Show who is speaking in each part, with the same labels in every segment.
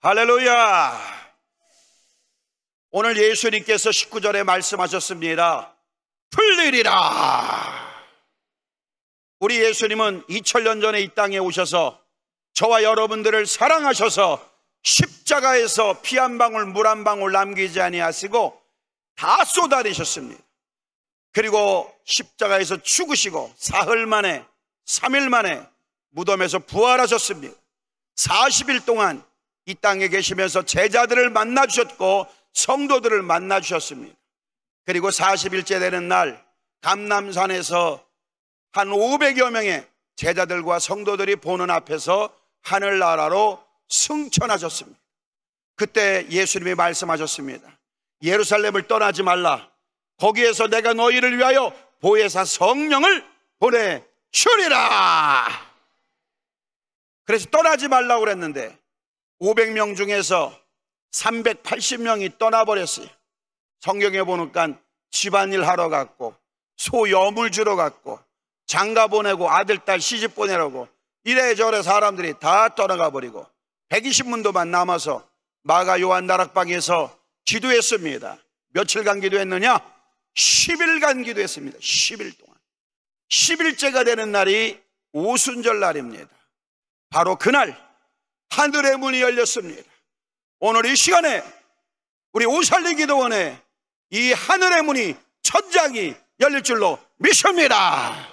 Speaker 1: 할렐루야! 오늘 예수님께서 19절에 말씀하셨습니다. 풀리리라! 우리 예수님은 2000년 전에 이 땅에 오셔서 저와 여러분들을 사랑하셔서 십자가에서 피 한 방울 물 한 방울 남기지 아니하시고 다 쏟아내셨습니다. 그리고 십자가에서 죽으시고 사흘 만에 3일 만에 무덤에서 부활하셨습니다. 40일 동안 이 땅에 계시면서 제자들을 만나 주셨고 성도들을 만나 주셨습니다. 그리고 40일째 되는 날 감남산에서 한 500여 명의 제자들과 성도들이 보는 앞에서 하늘나라로 승천하셨습니다. 그때 예수님이 말씀하셨습니다. 예루살렘을 떠나지 말라. 거기에서 내가 너희를 위하여 보혜사 성령을 보내 주리라. 그래서 떠나지 말라고 그랬는데 500명 중에서 380명이 떠나버렸어요. 성경에 보니까 집안일 하러 갔고 소염을 주러 갔고 장가 보내고 아들 딸 시집 보내라고 이래저래 사람들이 다 떠나가 버리고 120문도만 남아서 마가 요한 나락방에서 기도했습니다. 며칠간 기도했느냐? 10일간 기도했습니다. 10일 동안. 10일째가 되는 날이 오순절 날입니다. 바로 그날 하늘의 문이 열렸습니다. 오늘 이 시간에 우리 오살리 기도원에 이 하늘의 문이 천장이 열릴 줄로 믿습니다.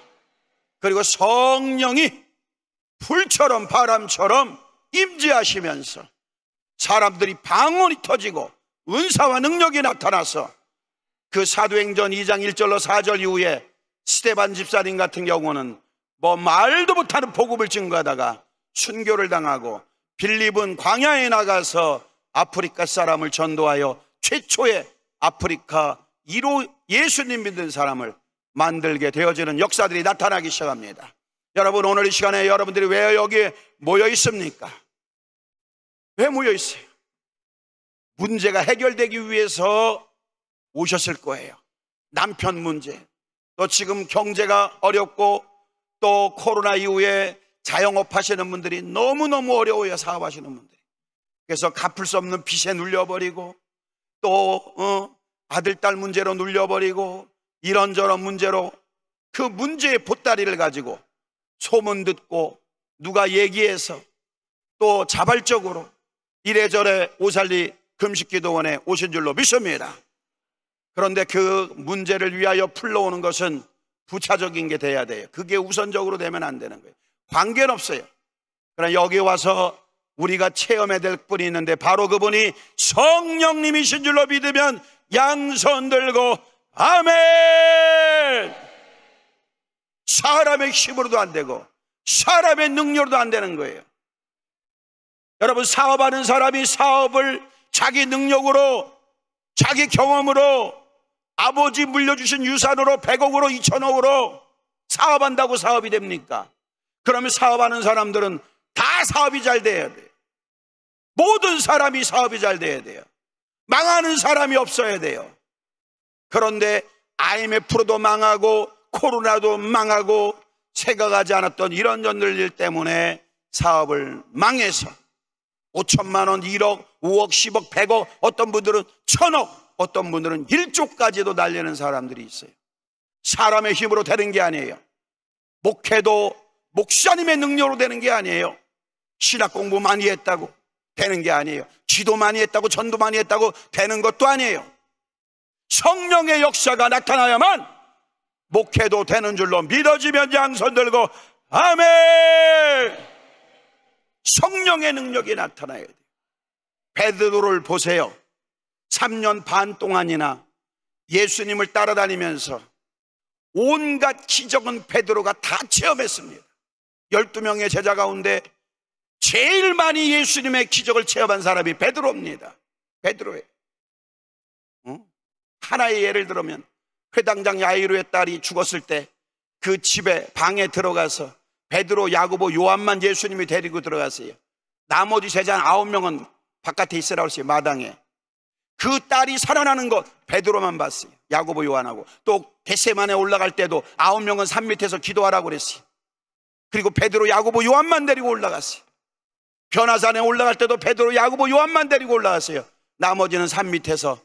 Speaker 1: 그리고 성령이 불처럼 바람처럼 임재하시면서 사람들이 방언이 터지고 은사와 능력이 나타나서 그 사도행전 2장 1절로 4절 이후에 스테반 집사님 같은 경우는 뭐 말도 못하는 복음을 증거하다가 순교를 당하고 빌립은 광야에 나가서 아프리카 사람을 전도하여 최초의 아프리카 1호 예수님 믿는 사람을 만들게 되어지는 역사들이 나타나기 시작합니다. 여러분, 오늘 이 시간에 여러분들이 왜 여기에 모여 있습니까? 왜 모여 있어요? 문제가 해결되기 위해서 오셨을 거예요. 남편 문제, 또 지금 경제가 어렵고 또 코로나 이후에 자영업 하시는 분들이 너무너무 어려워요, 사업하시는 분들이. 그래서 갚을 수 없는 빚에 눌려버리고, 또, 어, 아들, 딸 문제로 눌려버리고, 이런저런 문제로 그 문제의 보따리를 가지고 소문 듣고 누가 얘기해서 또 자발적으로 이래저래 오살리 금식기도원에 오신 줄로 믿습니다. 그런데 그 문제를 위하여 풀러오는 것은 부차적인 게 돼야 돼요. 그게 우선적으로 되면 안 되는 거예요. 관계는 없어요. 그러나 여기 와서 우리가 체험해야 될 분이 있는데 바로 그분이 성령님이신 줄로 믿으면 양손 들고 아멘! 사람의 힘으로도 안 되고 사람의 능력으로도 안 되는 거예요. 여러분 사업하는 사람이 사업을 자기 능력으로 자기 경험으로 아버지 물려주신 유산으로 100억으로 2천억으로 사업한다고 사업이 됩니까? 그러면 사업하는 사람들은 다 사업이 잘 돼야 돼요. 모든 사람이 사업이 잘 돼야 돼요. 망하는 사람이 없어야 돼요. 그런데 IMF로도 망하고 코로나도 망하고 새가 가지 않았던 이런 전들일 때문에 사업을 망해서 5천만 원, 1억, 5억, 10억, 100억, 어떤 분들은 1000억, 어떤 분들은 1조까지도 날리는 사람들이 있어요. 사람의 힘으로 되는 게 아니에요. 목회도 목사님의 능력으로 되는 게 아니에요. 신학 공부 많이 했다고 되는 게 아니에요. 지도 많이 했다고 전도 많이 했다고 되는 것도 아니에요. 성령의 역사가 나타나야만 목회도 되는 줄로 믿어지면 양손 들고 아멘. 성령의 능력이 나타나야 돼요. 베드로를 보세요. 3년 반 동안이나 예수님을 따라다니면서 온갖 기적은 베드로가 다 체험했습니다. 12명의 제자 가운데 제일 많이 예수님의 기적을 체험한 사람이 베드로입니다. 베드로에 어? 하나의 예를 들면 으 회당장 야이로의 딸이 죽었을 때 그 집에 방에 들어가서 베드로, 야고보, 요한만 예수님이 데리고 들어갔어요 나머지 제자 아홉 명은 바깥에 있으라고 했어요. 마당에. 그 딸이 살아나는 것 베드로만 봤어요. 야고보 요한하고 또대세만에 올라갈 때도 아홉 명은 산 밑에서 기도하라고 그랬어요. 그리고 베드로 야고보 요한만 데리고 올라갔어요. 변화산에 올라갈 때도 베드로 야고보 요한만 데리고 올라갔어요. 나머지는 산 밑에서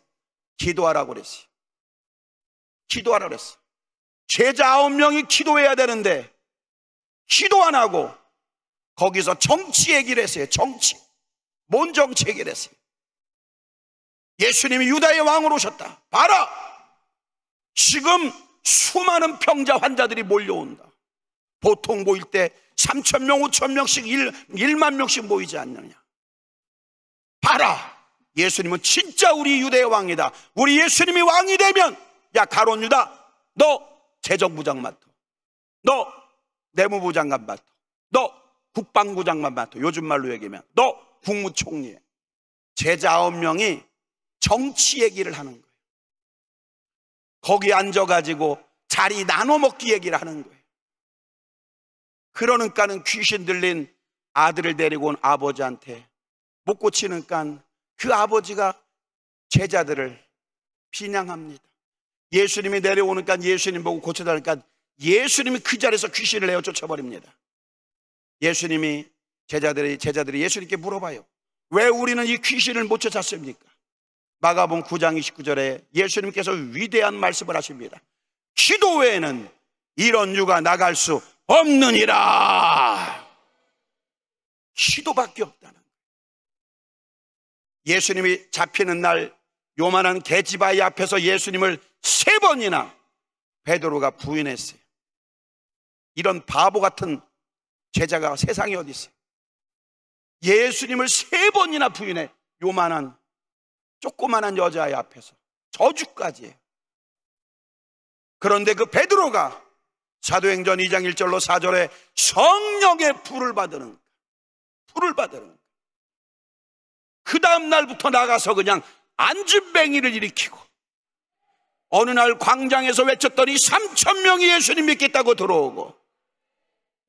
Speaker 1: 기도하라고 그랬어요. 기도하라 고 그랬어요. 제자 아홉 명이 기도해야 되는데 기도 안 하고 거기서 정치 얘기를 했어요. 정치. 뭔 정치 얘기를 했어요? 예수님이 유다의 왕으로 오셨다. 봐라! 지금 수많은 병자 환자들이 몰려온다. 보통 모일 때 3천 명, 5천 명씩 1, 1만 명씩 모이지 않느냐. 봐라. 예수님은 진짜 우리 유대의 왕이다. 우리 예수님이 왕이 되면 야 가론 유다 너 재정부 장맡아. 너 내무부 장관 맡아. 너 국방부 장관 맡아. 요즘 말로 얘기하면 너 국무총리해. 제자 9명이 정치 얘기를 하는 거예요. 거기 앉아가지고 자리 나눠 먹기 얘기를 하는 거예요. 그러는까는 귀신 들린 아들을 데리고 온 아버지한테 못 고치는깐 그 아버지가 제자들을 비냥합니다. 예수님이 내려오는까 예수님 보고 고쳐달니까 예수님이 그 자리에서 귀신을 내어 쫓아버립니다. 예수님이 제자들이 제자들이 예수님께 물어봐요. 왜 우리는 이 귀신을 못 쫓았습니까? 마가복 9장 29절에 예수님께서 위대한 말씀을 하십니다. 기도 외에는 이런 유가 나갈 수 없느니라. 시도밖에 없다는 예수님이 잡히는 날 요만한 개집아이 앞에서 예수님을 세 번이나 베드로가 부인했어요. 이런 바보 같은 제자가 세상에 어디 있어요? 예수님을 세 번이나 부인해 요만한 조그만한 여자아이 앞에서 저주까지 해요. 그런데 그 베드로가 사도행전 2장 1절로 4절에 성령의 불을 받는 으 불을 받는 으그 다음 날부터 나가서 그냥 안주뱅이를 일으키고 어느 날 광장에서 외쳤더니 3천 명이 예수님 믿겠다고 들어오고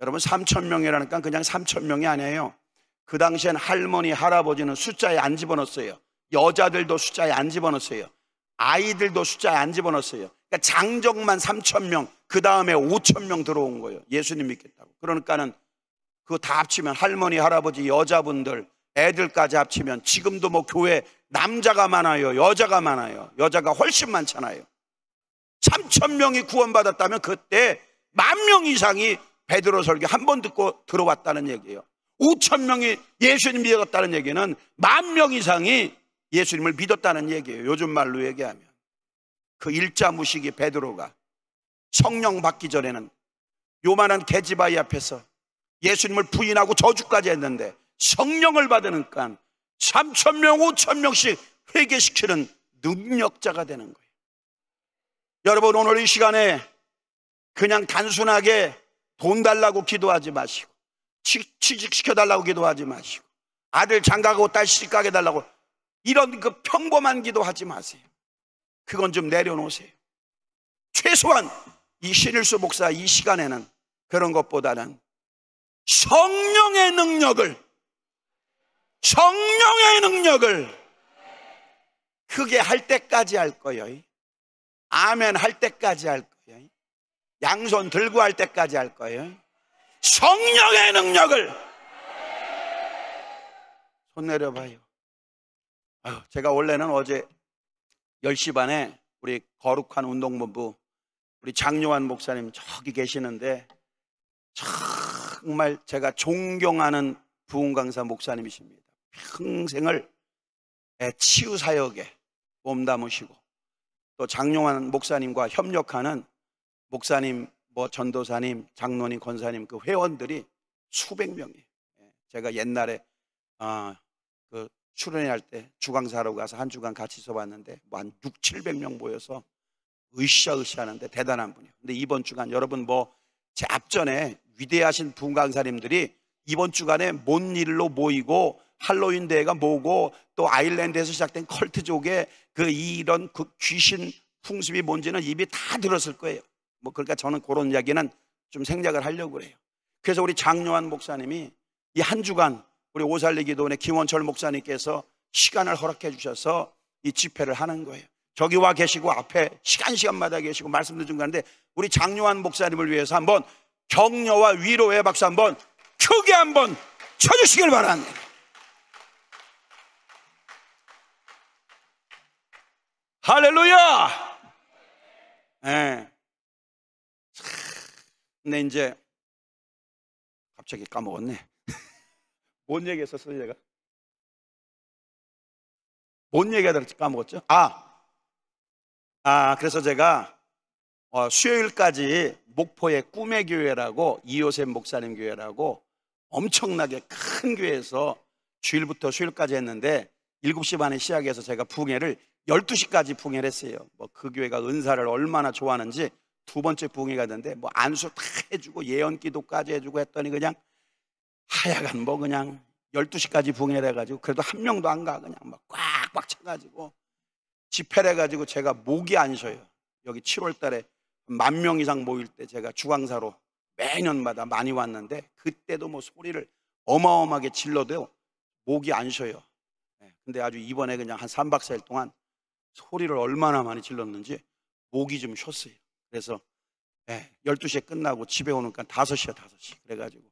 Speaker 1: 여러분 3천 명이라니까 그냥 3천 명이 아니에요. 그 당시엔 할머니 할아버지는 숫자에 안 집어넣었어요. 여자들도 숫자에 안 집어넣었어요. 아이들도 숫자에 안 집어넣었어요. 그러니까 장정만 3천 명, 그 다음에 5천 명 들어온 거예요. 예수님 믿겠다고. 그러니까는 그 다 합치면 할머니, 할아버지, 여자분들, 애들까지 합치면 지금도 뭐 교회 남자가 많아요. 여자가 많아요. 여자가 훨씬 많잖아요. 3천 명이 구원받았다면 그때 만 명 이상이 베드로 설교 한 번 듣고 들어왔다는 얘기예요. 5천 명이 예수님 믿었다는 얘기는 만 명 이상이 예수님을 믿었다는 얘기예요. 요즘 말로 얘기하면. 그 일자 무식이 베드로가 성령 받기 전에는 요만한 개지바이 앞에서 예수님을 부인하고 저주까지 했는데 성령을 받으니까 3천명, 5천명씩 회개시키는 능력자가 되는 거예요. 여러분 오늘 이 시간에 그냥 단순하게 돈 달라고 기도하지 마시고 취직시켜 달라고 기도하지 마시고 아들 장가고 딸 시집가게 달라고 이런 그 평범한 기도하지 마세요. 그건 좀 내려놓으세요. 최소한 이 신일수 목사 이 시간에는 그런 것보다는 성령의 능력을 성령의 능력을 크게 할 때까지 할 거예요. 아멘 할 때까지 할 거예요. 양손 들고 할 때까지 할 거예요. 성령의 능력을 손 내려봐요. 제가 원래는 어제 10시 반에 우리 거룩한 운동본부 우리 장요환 목사님 저기 계시는데 정말 제가 존경하는 부흥강사 목사님이십니다. 평생을 치유 사역에 몸담으시고 또 장용환 목사님과 협력하는 목사님, 뭐 전도사님, 장로님, 권사님 그 회원들이 수백 명이 제가 옛날에 어, 그 출연할 때 주강사로 가서 한 주간 같이 서 봤는데 뭐한 6, 700명 모여서 으쌰으쌰 하는데 대단한 분이에요. 근데 이번 주간 여러분 뭐 제 앞전에 위대하신 분 강사님들이 이번 주간에 뭔 일로 모이고 할로윈 대회가 뭐고 또 아일랜드에서 시작된 컬트족의 그 이런 그 귀신 풍습이 뭔지는 입이 다 들었을 거예요. 뭐 그러니까 저는 그런 이야기는 좀 생략을 하려고 그래요. 그래서 우리 장요한 목사님이 이 한 주간 우리 오살리 기도원의 김원철 목사님께서 시간을 허락해 주셔서 이 집회를 하는 거예요. 저기와 계시고 앞에 시간 시간마다 계시고 말씀도 좀 가는데 우리 장요한 목사님을 위해서 한번 격려와 위로의 박수 한번 크게 한번 쳐주시길 바랍니다. 할렐루야! 예. 근데 이제 갑자기 까먹었네. 뭔 얘기했었어, 내가? 뭔 얘기하다가 까먹었죠? 아, 아, 그래서 제가 어, 수요일까지 목포의 꿈의 교회라고 이호셉 목사님 교회라고 엄청나게 큰 교회에서 주일부터 수요일까지 했는데 7시 반에 시작해서 제가 부흥회를 12시까지 부흥회를 했어요. 뭐 그 교회가 은사를 얼마나 좋아하는지 두 번째 부흥회가 됐는데 뭐 안수 다 해주고 예언 기도까지 해주고 했더니 그냥 하여간뭐 그냥 12시까지 붕해를 해가지고 그래도 한 명도 안 가 그냥 막 꽉꽉 차가지고 집회를 가지고 제가 목이 안 쉬어요. 여기 7월 달에 만 명 이상 모일 때 제가 주강사로 매년마다 많이 왔는데 그때도 뭐 소리를 어마어마하게 질러도 목이 안 쉬어요. 네, 근데 아주 이번에 그냥 한 3박 4일 동안 소리를 얼마나 많이 질렀는지 목이 좀 쉬었어요. 그래서 12시에 끝나고 집에 오니까 5시야, 5시. 그래가지고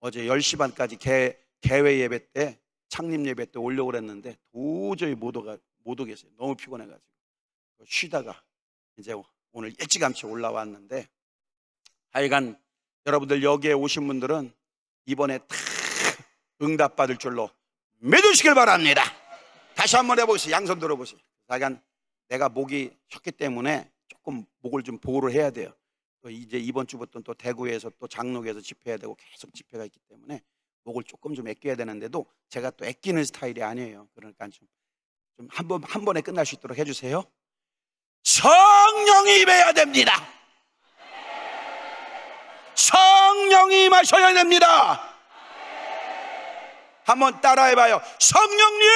Speaker 1: 어제 10시 반까지 개, 개회 예배 때, 창립 예배 때 올려고 그랬는데 도저히 못, 오가, 못 오겠어요. 너무 피곤해가지고. 쉬다가 이제 오늘 일찌감치 올라왔는데 하여간 여러분들 여기에 오신 분들은 이번에 다 응답받을 줄로 믿으시길 바랍니다. 다시 한 번 해보세요. 양손 들어보세요. 하여간 내가 목이 셨기 때문에 조금 목을 좀 보호를 해야 돼요. 또 이제 이번 주부터 는또 대구에서 또 장로교에서 집회해야 되고 계속 집회가 있기 때문에 목을 조금 좀 아껴야 되는데도 제가 또 아끼는 스타일이 아니에요. 그러니까 좀 좀한 번, 한 번에 끝날 수 있도록 해주세요. 성령이 임해야 됩니다. 성령이 마셔야 됩니다. 한번 따라해봐요. 성령님,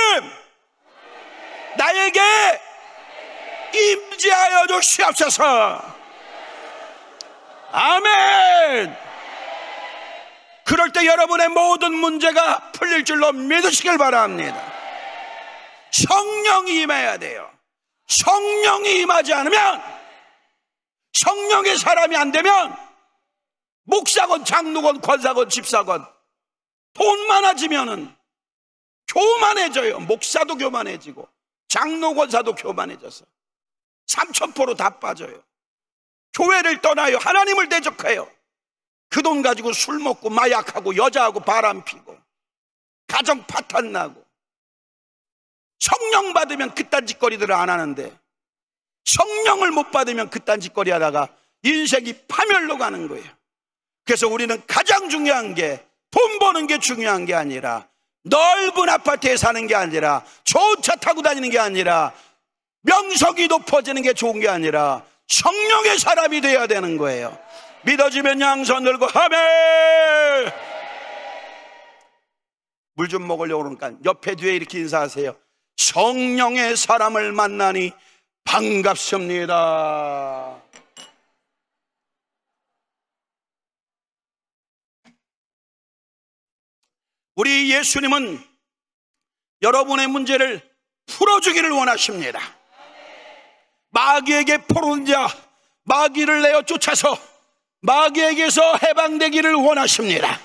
Speaker 1: 나에게 임재하여 주시옵소서. 아멘. 그럴 때 여러분의 모든 문제가 풀릴 줄로 믿으시길 바랍니다. 성령이 임해야 돼요. 성령이 임하지 않으면 성령의 사람이 안 되면 목사건 장로건 권사건 집사건 돈 많아지면은 교만해져요. 목사도 교만해지고 장로 권사도 교만해져서 삼천포로 다 빠져요. 교회를 떠나요. 하나님을 대적해요. 그 돈 가지고 술 먹고 마약하고 여자하고 바람 피고 가정 파탄 나고 성령 받으면 그딴 짓거리들을 안 하는데 성령을 못 받으면 그딴 짓거리 하다가 인생이 파멸로 가는 거예요. 그래서 우리는 가장 중요한 게 돈 버는 게 중요한 게 아니라 넓은 아파트에 사는 게 아니라 좋은 차 타고 다니는 게 아니라 명석이 높아지는 게 좋은 게 아니라 성령의 사람이 되어야 되는 거예요. 믿어지면 양손 들고 하멜! 물좀 먹으려고 그러니까 옆에 뒤에 이렇게 인사하세요. 성령의 사람을 만나니 반갑습니다. 우리 예수님은 여러분의 문제를 풀어주기를 원하십니다. 마귀에게 포로 자, 마귀를 내어 쫓아서 마귀에게서 해방되기를 원하십니다.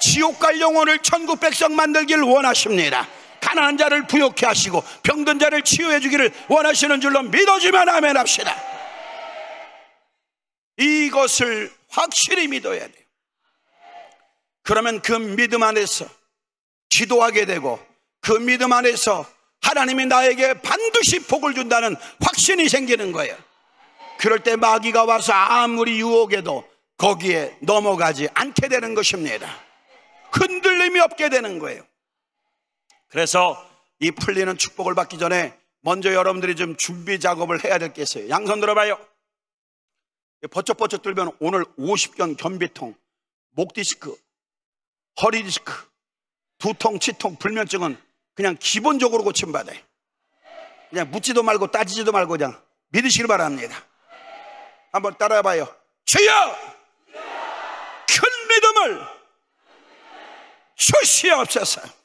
Speaker 1: 지옥 갈 영혼을 천국 백성 만들기를 원하십니다. 가난한 자를 부욕해 하시고 병든 자를 치유해 주기를 원하시는 줄로 믿어지면 아멘 합시다. 이것을 확실히 믿어야 돼요. 그러면 그 믿음 안에서 지도하게 되고 그 믿음 안에서 하나님이 나에게 반드시 복을 준다는 확신이 생기는 거예요. 그럴 때 마귀가 와서 아무리 유혹해도 거기에 넘어가지 않게 되는 것입니다. 흔들림이 없게 되는 거예요. 그래서 이 풀리는 축복을 받기 전에 먼저 여러분들이 좀 준비 작업을 해야 될 게 있어요. 양손 들어봐요. 버쩍버쩍 들면 오늘 50견 견비통, 목디스크, 허리디스크, 두통, 치통, 불면증은 그냥 기본적으로 고침받아요. 그냥 묻지도 말고 따지지도 말고 그냥 믿으시길 바랍니다. 한번 따라해봐요. 주여! 큰 믿음을 주시옵소서.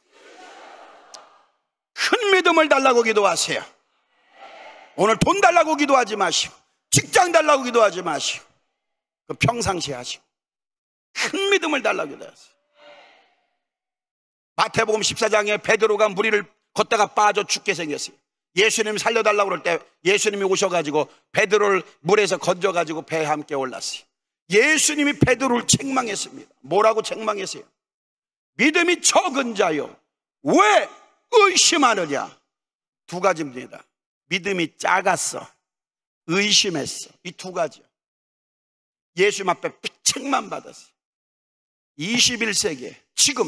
Speaker 1: 큰 믿음을 달라고 기도하세요. 오늘 돈 달라고 기도하지 마시고, 직장 달라고 기도하지 마시고, 그 평상시에 하시고, 큰 믿음을 달라고 기도하세요. 마태복음 14장에 베드로가 무리를 걷다가 빠져 죽게 생겼어요. 예수님 살려달라고 그럴 때 예수님이 오셔가지고 베드로를 물에서 건져가지고 배에 함께 올랐어요. 예수님이 베드로를 책망했습니다. 뭐라고 책망했어요? 믿음이 적은 자요. 왜 의심하느냐? 두 가지입니다. 믿음이 작았어. 의심했어. 이 두 가지요. 예수 님 앞에 피책만 받았어. 21세기에 지금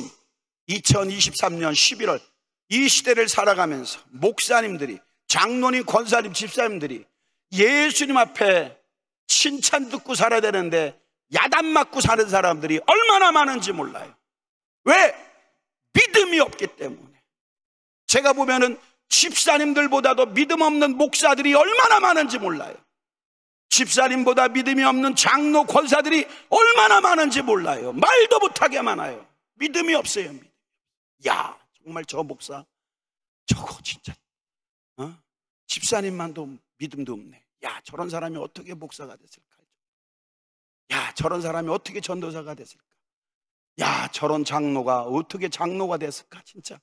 Speaker 1: 2023년 11월 이 시대를 살아가면서 목사님들이 장로님, 권사님, 집사님들이 예수님 앞에 칭찬 듣고 살아야 되는데 야단 맞고 사는 사람들이 얼마나 많은지 몰라요. 왜? 믿음이 없기 때문에. 제가 보면은 집사님들보다도 믿음 없는 목사들이 얼마나 많은지 몰라요. 집사님보다 믿음이 없는 장로 권사들이 얼마나 많은지 몰라요. 말도 못하게 많아요. 믿음이 없어요. 야, 정말 저 목사, 저거 진짜, 어? 집사님만도 믿음도 없네. 야, 저런 사람이 어떻게 목사가 됐을까? 야, 저런 사람이 어떻게 전도사가 됐을까? 야, 저런 장로가 어떻게 장로가 됐을까? 진짜.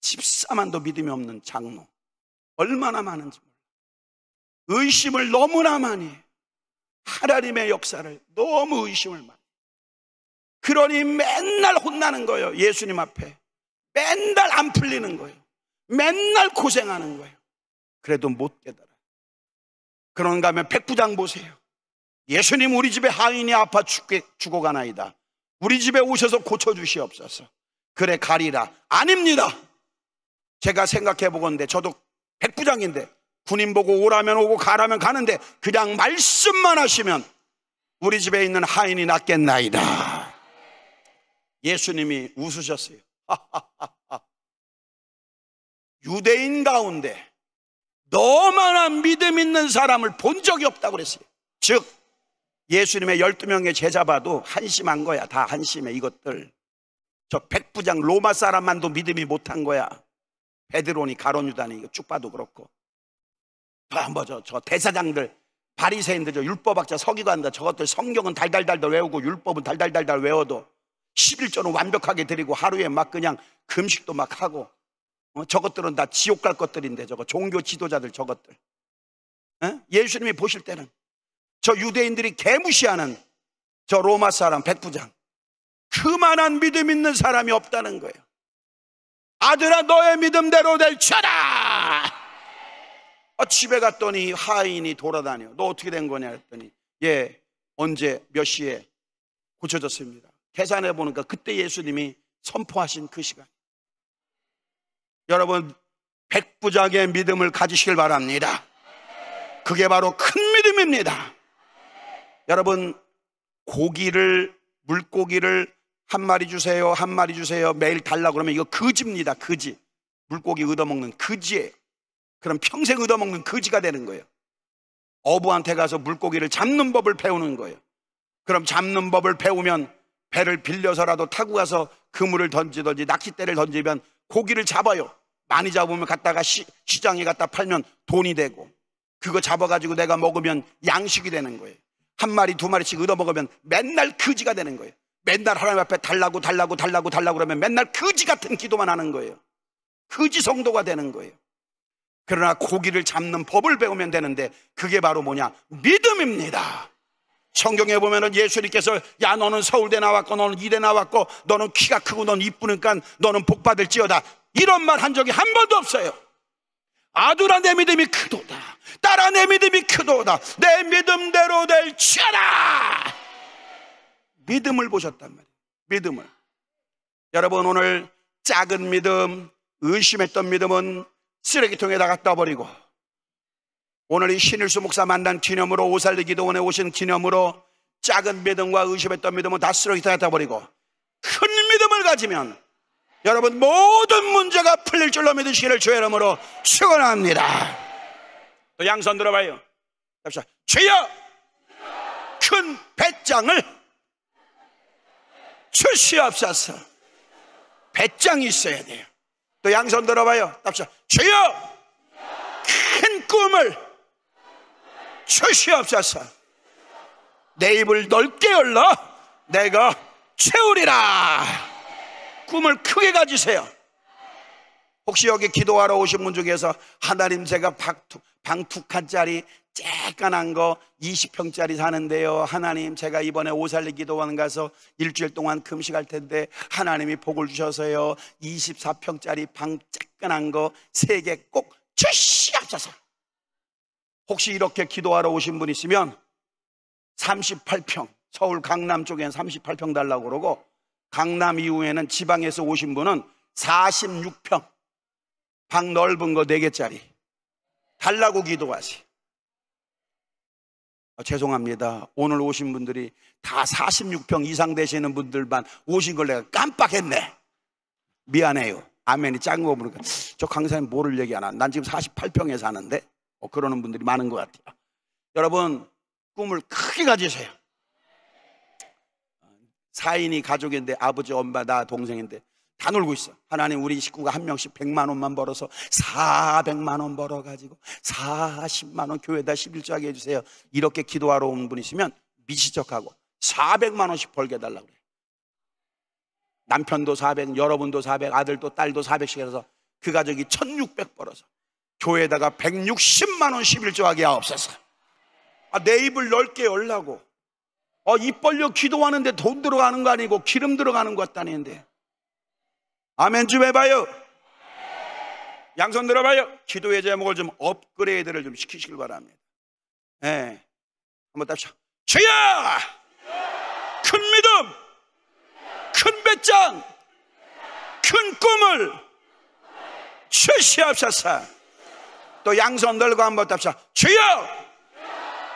Speaker 1: 집사만도 믿음이 없는 장로 얼마나 많은지 몰라. 의심을 너무나 많이 해. 하나님의 역사를 너무 의심을 많이. 해. 그러니 맨날 혼나는 거예요. 예수님 앞에. 맨날 안 풀리는 거예요. 맨날 고생하는 거예요. 그래도 못 깨달아. 그런가 하면 백부장 보세요. 예수님 우리 집에 하인이 아파 죽게, 죽어가나이다. 우리 집에 오셔서 고쳐주시옵소서. 그래 가리라. 아닙니다. 제가 생각해 보건데 저도 백부장인데 군인 보고 오라면 오고 가라면 가는데 그냥 말씀만 하시면 우리 집에 있는 하인이 낫겠나이다. 예수님이 웃으셨어요. 유대인 가운데 너만한 믿음 있는 사람을 본 적이 없다고 그랬어요. 즉, 예수님의 12명의 제자 봐도 한심한 거야. 다 한심해, 이것들. 저 백부장 로마 사람만도 믿음이 못한 거야. 베드로니 가론 유다니 쭉 봐도 그렇고 뭐저저 저 대사장들 바리새인들 저 율법학자 서기관들 저것들 성경은 달달달달 외우고 율법은 달달달달 외워도 11조는 완벽하게 드리고 하루에 막 그냥 금식도 막 하고 어? 저것들은 다 지옥 갈 것들인데 저거 종교 지도자들 저것들 에? 예수님이 보실 때는 저 유대인들이 개무시하는 저 로마 사람 백부장 그만한 믿음 있는 사람이 없다는 거예요 아들아 너의 믿음대로 될지어다 집에 갔더니 하인이 돌아다녀 너 어떻게 된 거냐 했더니 예 언제 몇 시에 고쳐졌습니다 계산해 보니까 그때 예수님이 선포하신 그 시간 여러분 백부작의 믿음을 가지시길 바랍니다 그게 바로 큰 믿음입니다 여러분 고기를 물고기를 한 마리 주세요, 한 마리 주세요. 매일 달라 고 그러면 이거 거지입니다, 거지. 물고기 얻어먹는 거지예요. 그럼 평생 얻어먹는 거지가 되는 거예요. 어부한테 가서 물고기를 잡는 법을 배우는 거예요. 그럼 잡는 법을 배우면 배를 빌려서라도 타고 가서 그물을 던지든지 낚싯대를 던지면 고기를 잡아요. 많이 잡으면 갖다가 시, 장에 갖다 팔면 돈이 되고 그거 잡아가지고 내가 먹으면 양식이 되는 거예요. 한 마리 두 마리씩 얻어먹으면 맨날 거지가 되는 거예요. 맨날 하나님 앞에 달라고 달라고 달라고 달라고 그러면 맨날 거지 같은 기도만 하는 거예요. 거지 성도가 되는 거예요. 그러나 고기를 잡는 법을 배우면 되는데 그게 바로 뭐냐? 믿음입니다. 성경에 보면은 예수님께서 야 너는 서울대 나왔고 너는 이대 나왔고 너는 키가 크고 넌 이쁘니까 너는 복 받을지어다 이런 말 한 적이 한 번도 없어요. 아들아 내 믿음이 크도다. 딸아 내 믿음이 크도다. 내 믿음대로 될지어다. 믿음을 보셨단 말이에요. 믿음을. 여러분 오늘 작은 믿음, 의심했던 믿음은 쓰레기통에 다 갖다 버리고 오늘 이 신일수 목사 만난 기념으로 오살리 기도원에 오신 기념으로 작은 믿음과 의심했던 믿음은 다 쓰레기통에 갖다 버리고 큰 믿음을 가지면 여러분 모든 문제가 풀릴 줄로 믿으시기를 주의 이름으로 축원합니다. 또 양손 들어봐요. 갑시다. 주여 큰 배짱을 출시합사서 배짱이 있어야 돼요. 또 양손 들어봐요. 답시 주여! 큰 꿈을 출시옵소서내 입을 넓게 열러 내가 채우리라. 꿈을 크게 가지세요. 혹시 여기 기도하러 오신 분 중에서 하나님 제가 방툭, 방툭한 자리, 쬐깐한 거 20평짜리 사는데요. 하나님, 제가 이번에 오살리 기도원 가서 일주일 동안 금식할 텐데 하나님이 복을 주셔서요. 24평짜리 방 쬐깐한 거 3개 꼭 주시옵소서. 혹시 이렇게 기도하러 오신 분 있으면 38평, 서울 강남 쪽엔 38평 달라고 그러고 강남 이후에는 지방에서 오신 분은 46평, 방 넓은 거 4개짜리 달라고 기도하세요 아, 죄송합니다. 오늘 오신 분들이 다 46평 이상 되시는 분들만 오신 걸 내가 깜빡했네. 미안해요. 아멘이 작은 거 보니까 저 강사님 뭐를 얘기 하나. 난 지금 48평에 사는데 어, 그러는 분들이 많은 것 같아요. 여러분 꿈을 크게 가지세요. 사인이 가족인데 아버지, 엄마, 나 동생인데 다 놀고 있어. 하나님 우리 식구가 한 명씩 100만 원만 벌어서 400만 원 벌어 가지고 40만 원 교회에다 11조하게 해 주세요. 이렇게 기도하러 온 분이시면 미시적하고 400만 원씩 벌게 해 달라고 그래. 남편도 400, 여러분도 400, 아들도 딸도 400씩 해서 그 가족이 1600 벌어서 교회에다가 160만 원 11조하게 하옵소서. 아, 내 입을 넓게 열라고. 어, 입 벌려 기도하는데 돈 들어가는 거 아니고 기름 들어가는 것 같다는데. 아멘 좀 해봐요. 양손 들어봐요. 기도의 제목을 좀 업그레이드를 좀 시키시길 바랍니다. 예. 네. 한번 답시다. 주여! 큰 믿음! 큰 배짱! 큰 꿈을 출시합시다. 또 양손 들고 한번 답시다. 주여!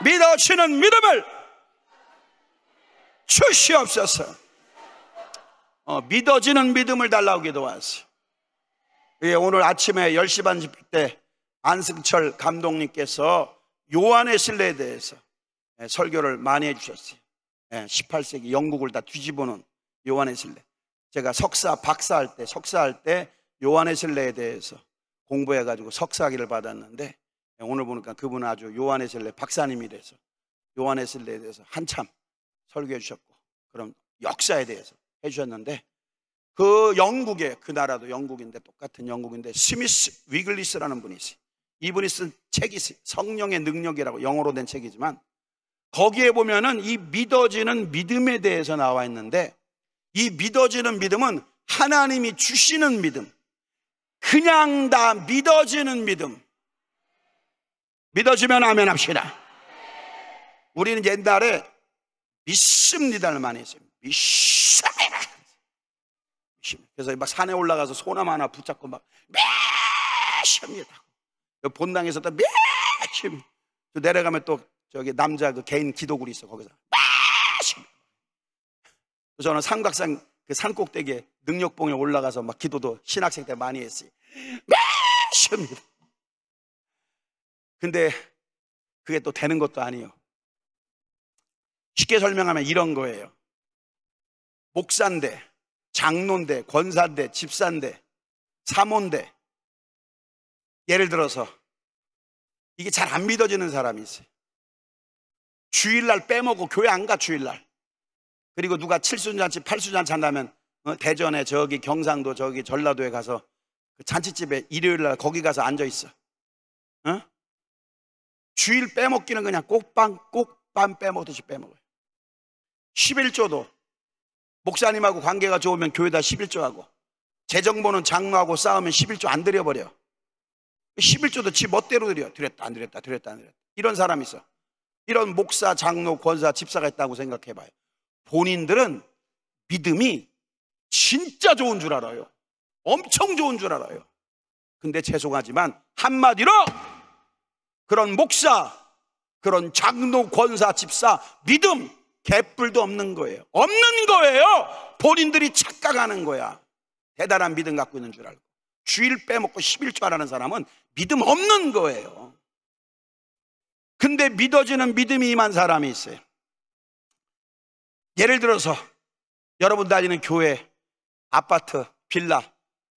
Speaker 1: 믿어지는 믿음을 출시옵소서 어, 믿어지는 믿음을 달라고 기도하세요. 예, 오늘 아침에 10시 반 집회 때 안승철 감독님께서 요한의 신뢰에 대해서 예, 설교를 많이 해주셨어요. 예, 18세기 영국을 다 뒤집어놓은 요한의 신뢰. 제가 석사, 박사할 때, 석사할 때 요한의 신뢰에 대해서 공부해가지고 석사학위를 받았는데 예, 오늘 보니까 그분은 아주 요한의 신뢰 박사님이래서 요한의 신뢰에 대해서 한참 설교해 주셨고 그럼 역사에 대해서 해주셨는데 그영국의그 나라도 영국인데 똑같은 영국인데 스미스 위글리스라는 분이시 이분이 쓴 책이 성령의 능력이라고 영어로 된 책이지만 거기에 보면은 이 믿어지는 믿음에 대해서 나와 있는데 이 믿어지는 믿음은 하나님이 주시는 믿음 그냥 다 믿어지는 믿음 믿어지면 아멘 합시다 우리는 옛날에 믿습니다를 많이 했어요 믿습 그래서 막 산에 올라가서 소나 무 하나 붙잡고 막 매십니다. 그 본당에서 또 매십. 내려가면 또 저기 남자 그 개인 기도굴이 있어 거기서 매십. 저는 삼각산 그 산꼭대기에 능력봉에 올라가서 막 기도도 신학생 때 많이 했어요. 매십니다. 근데 그게 또 되는 것도 아니에요. 쉽게 설명하면 이런 거예요. 목사인데 장론대, 권사대, 집산대, 사몬대. 예를 들어서 이게 잘 안 믿어지는 사람이 있어요. 주일날 빼먹고 교회 안 가 주일날. 그리고 누가 칠순잔치, 팔순잔치 한다면 어, 대전에 저기 경상도 저기 전라도에 가서 그 잔치집에 일요일날 거기 가서 앉아 있어. 어? 주일 빼먹기는 그냥 꼭빵 꼭 빵 빼먹듯이 빼먹어요. 11조도 목사님하고 관계가 좋으면 교회다 11조하고 재정보는 장로하고 싸우면 11조 안 드려버려 11조도 지 멋대로 드려 드렸다 안 드렸다 드렸다 안 드렸다 이런 사람이 있어 이런 목사, 장로, 권사, 집사가 있다고 생각해봐요 본인들은 믿음이 진짜 좋은 줄 알아요 엄청 좋은 줄 알아요 근데 죄송하지만 한마디로 그런 목사, 그런 장로, 권사, 집사 믿음 개뿔도 없는 거예요. 없는 거예요. 본인들이 착각하는 거야. 대단한 믿음 갖고 있는 줄 알고. 주일 빼먹고 11조 하는 사람은 믿음 없는 거예요. 근데 믿어지는 믿음이 임한 사람이 있어요. 예를 들어서 여러분 다니는 교회, 아파트, 빌라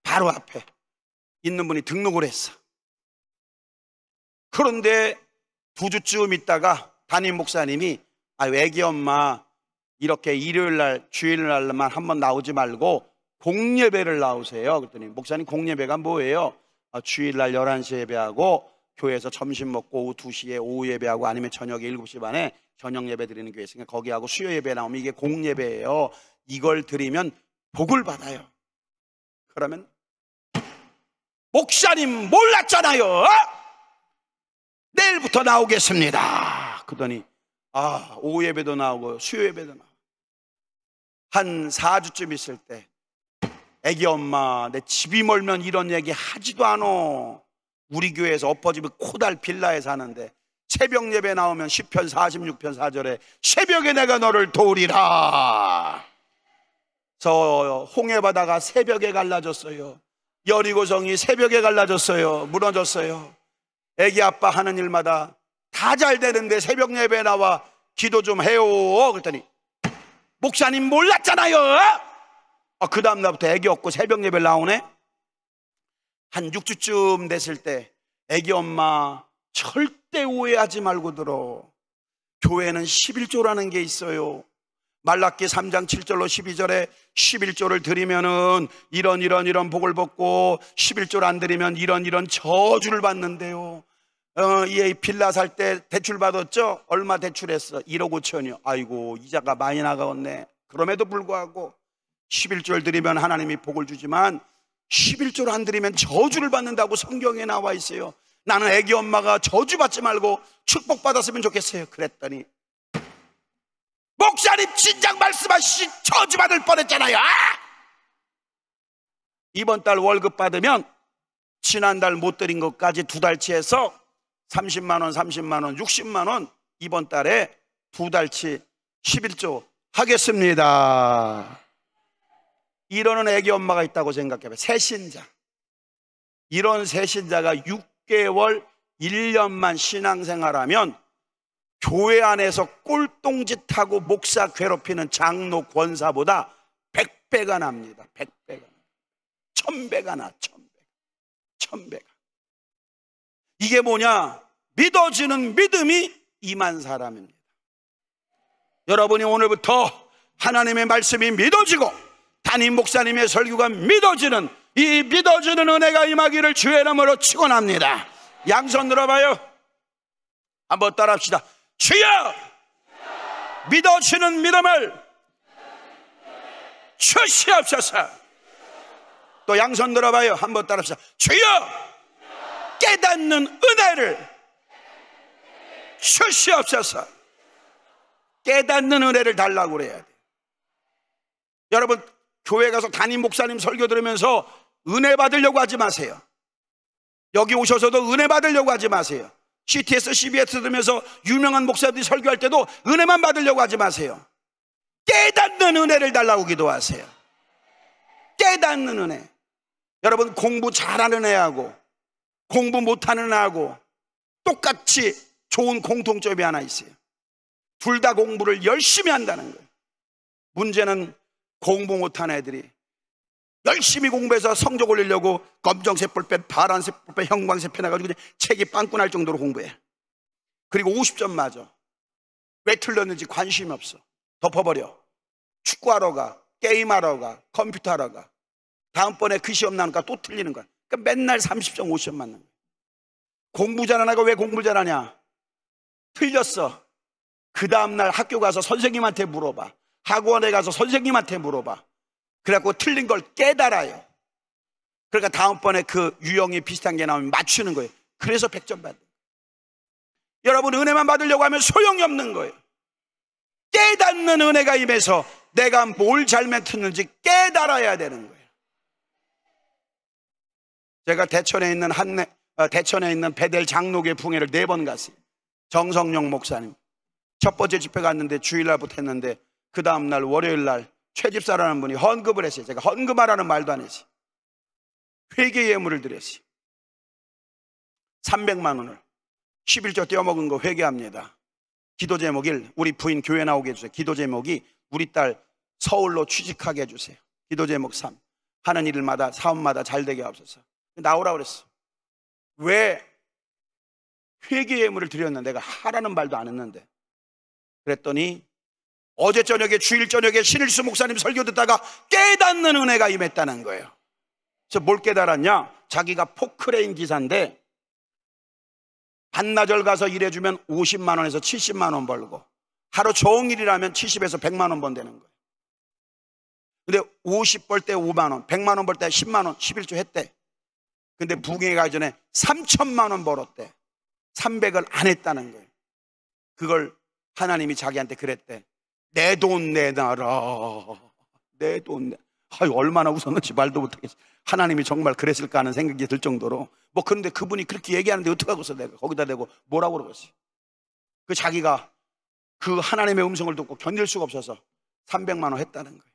Speaker 1: 바로 앞에 있는 분이 등록을 했어. 그런데 두 주쯤 있다가 담임 목사님이 아, 외기 엄마 이렇게 일요일 날 주일 날만 한 번 나오지 말고 공예배를 나오세요. 그랬더니 목사님 공예배가 뭐예요? 아, 주일 날 11시 예배하고 교회에서 점심 먹고 오후 2시에 오후 예배하고 아니면 저녁에 7시 반에 저녁 예배 드리는 교회 있으니까 거기하고 수요 예배 나오면 이게 공예배예요. 이걸 드리면 복을 받아요. 그러면 목사님 몰랐잖아요. 어? 내일부터 나오겠습니다. 그러더니 아, 오후 예배도 나오고 수요 예배도 나오고. 한 4주쯤 있을 때 애기 엄마, 내 집이 멀면 이런 얘기 하지도 않어. 우리 교회에서 엎어지면 코달 빌라에 사는데 새벽 예배 나오면 10편 46편 4절에 새벽에 내가 너를 도우리라. 저 홍해 바다가 새벽에 갈라졌어요. 여리고성이 새벽에 갈라졌어요. 무너졌어요. 애기 아빠 하는 일마다 다잘 되는데 새벽 예배 나와 기도 좀 해요. 그랬더니 목사님 몰랐잖아요. 아, 그 다음 날부터 애기 없고 새벽 예배 나오네. 한 6주쯤 됐을 때 애기 엄마 절대 오해하지 말고 들어. 교회는 11조라는 게 있어요. 말라기 3장 7절로 12절에 11조를 드리면은 이런 이런 이런 복을 받고 11조를 안 드리면 이런 이런 저주를 받는데요. 어, 이 빌라 살 때 대출 받았죠? 얼마 대출했어? 1억 5천이요. 아이고, 이자가 많이 나가었네. 그럼에도 불구하고 11조를 드리면 하나님이 복을 주지만 11조를 안 드리면 저주를 받는다고 성경에 나와 있어요. 나는 애기 엄마가 저주받지 말고 축복받았으면 좋겠어요. 그랬더니 목사님 진작 말씀하시지 저주받을 뻔했잖아요. 아! 이번 달 월급 받으면 지난달 못 드린 것까지 두 달치 해서 30만 원, 30만 원, 60만 원 이번 달에 두 달치 11조 하겠습니다. 이러는 애기 엄마가 있다고 생각해 봐. 새신자. 이런 새신자가 6개월 1년만 신앙생활하면 교회 안에서 꼴똥짓하고 목사 괴롭히는 장로 권사보다 100배가 납니다. 100배가. 1000배가 나. 1000배. 1000배가. 이게 뭐냐? 믿어지는 믿음이 임한 사람입니다. 여러분이 오늘부터 하나님의 말씀이 믿어지고 담임 목사님의 설교가 믿어지는 이 믿어지는 은혜가 임하기를 주의 이름으로 축원합니다. 양손 들어봐요. 한번 따라합시다. 주여 믿어지는 믿음을 주시옵소서. 또 양손 들어봐요. 한번 따라합시다. 주여 깨닫는 은혜를 쉬시없어서 깨닫는 은혜를 달라고 그래야 돼. 여러분 교회 가서 담임 목사님 설교 들으면서 은혜 받으려고 하지 마세요. 여기 오셔서도 은혜 받으려고 하지 마세요. CTS, CBS 들으면서 유명한 목사들이 설교할 때도 은혜만 받으려고 하지 마세요. 깨닫는 은혜를 달라고 기도하세요. 깨닫는 은혜. 여러분 공부 잘하는 애하고 공부 못하는 애하고 똑같이 좋은 공통점이 하나 있어요. 둘 다 공부를 열심히 한다는 거예요. 문제는 공부 못한 애들이 열심히 공부해서 성적 올리려고 검정색 볼펜, 파란색 볼펜, 형광색 펜 해가지고 책이 빵꾸 날 정도로 공부해. 그리고 50점 맞아. 왜 틀렸는지 관심 이 없어. 덮어버려. 축구하러 가. 게임하러 가. 컴퓨터 하러 가. 다음번에 그 시험 나니까 또 틀리는 거야. 그러니까 맨날 30점, 50점 맞는 거야. 공부 잘하는 애가 왜 공부 잘하냐? 틀렸어. 그 다음날 학교 가서 선생님한테 물어봐. 학원에 가서 선생님한테 물어봐. 그래갖고 틀린 걸 깨달아요. 그러니까 다음번에 그 유형이 비슷한 게 나오면 맞추는 거예요. 그래서 100점 받는 거예요. 여러분, 은혜만 받으려고 하면 소용이 없는 거예요. 깨닫는 은혜가 임해서 내가 뭘 잘못했는지 깨달아야 되는 거예요. 제가 대천에 있는 한, 어, 대천에 있는 베델 장로교 풍회를 네 번 갔어요. 정성용 목사님. 첫 번째 집회 갔는데 주일날부터 했는데 그 다음날 월요일날 최집사라는 분이 헌금을 했어요. 제가 헌금하라는 말도 안 했어요. 회계 예물을 드렸어요. 300만 원을 11조 떼어먹은 거 회개합니다. 기도 제목일 우리 부인 교회 나오게 해주세요. 기도 제목이 우리 딸 서울로 취직하게 해주세요. 기도 제목 3. 하는 일마다 사업마다 잘 되게 하옵소서. 나오라 그랬어. 왜 회개의 예물을 드렸는데 내가 하라는 말도 안 했는데 그랬더니 어제 저녁에 주일 저녁에 신일수 목사님 설교 듣다가 깨닫는 은혜가 임했다는 거예요. 그래서 뭘 깨달았냐? 자기가 포크레인 기사인데 반나절 가서 일해주면 50만 원에서 70만 원 벌고 하루 종일 이라면 70에서 100만 원 번다는 거예요. 근데 50벌 때 5만 원, 100만 원 벌 때 10만 원, 11조 했대. 근데 북에 가기 전에 3천만 원 벌었대. 300을 안 했다는 거예요. 그걸 하나님이 자기한테 그랬대. 내 돈 내놔라. 내 돈 내. 아유, 얼마나 웃었는지 말도 못하겠어. 하나님이 정말 그랬을까 하는 생각이 들 정도로. 뭐, 그런데 그분이 그렇게 얘기하는데 어떡하고서 내가 거기다 대고 뭐라고 그러겠어. 그 자기가 그 하나님의 음성을 듣고 견딜 수가 없어서 300만원 했다는 거예요.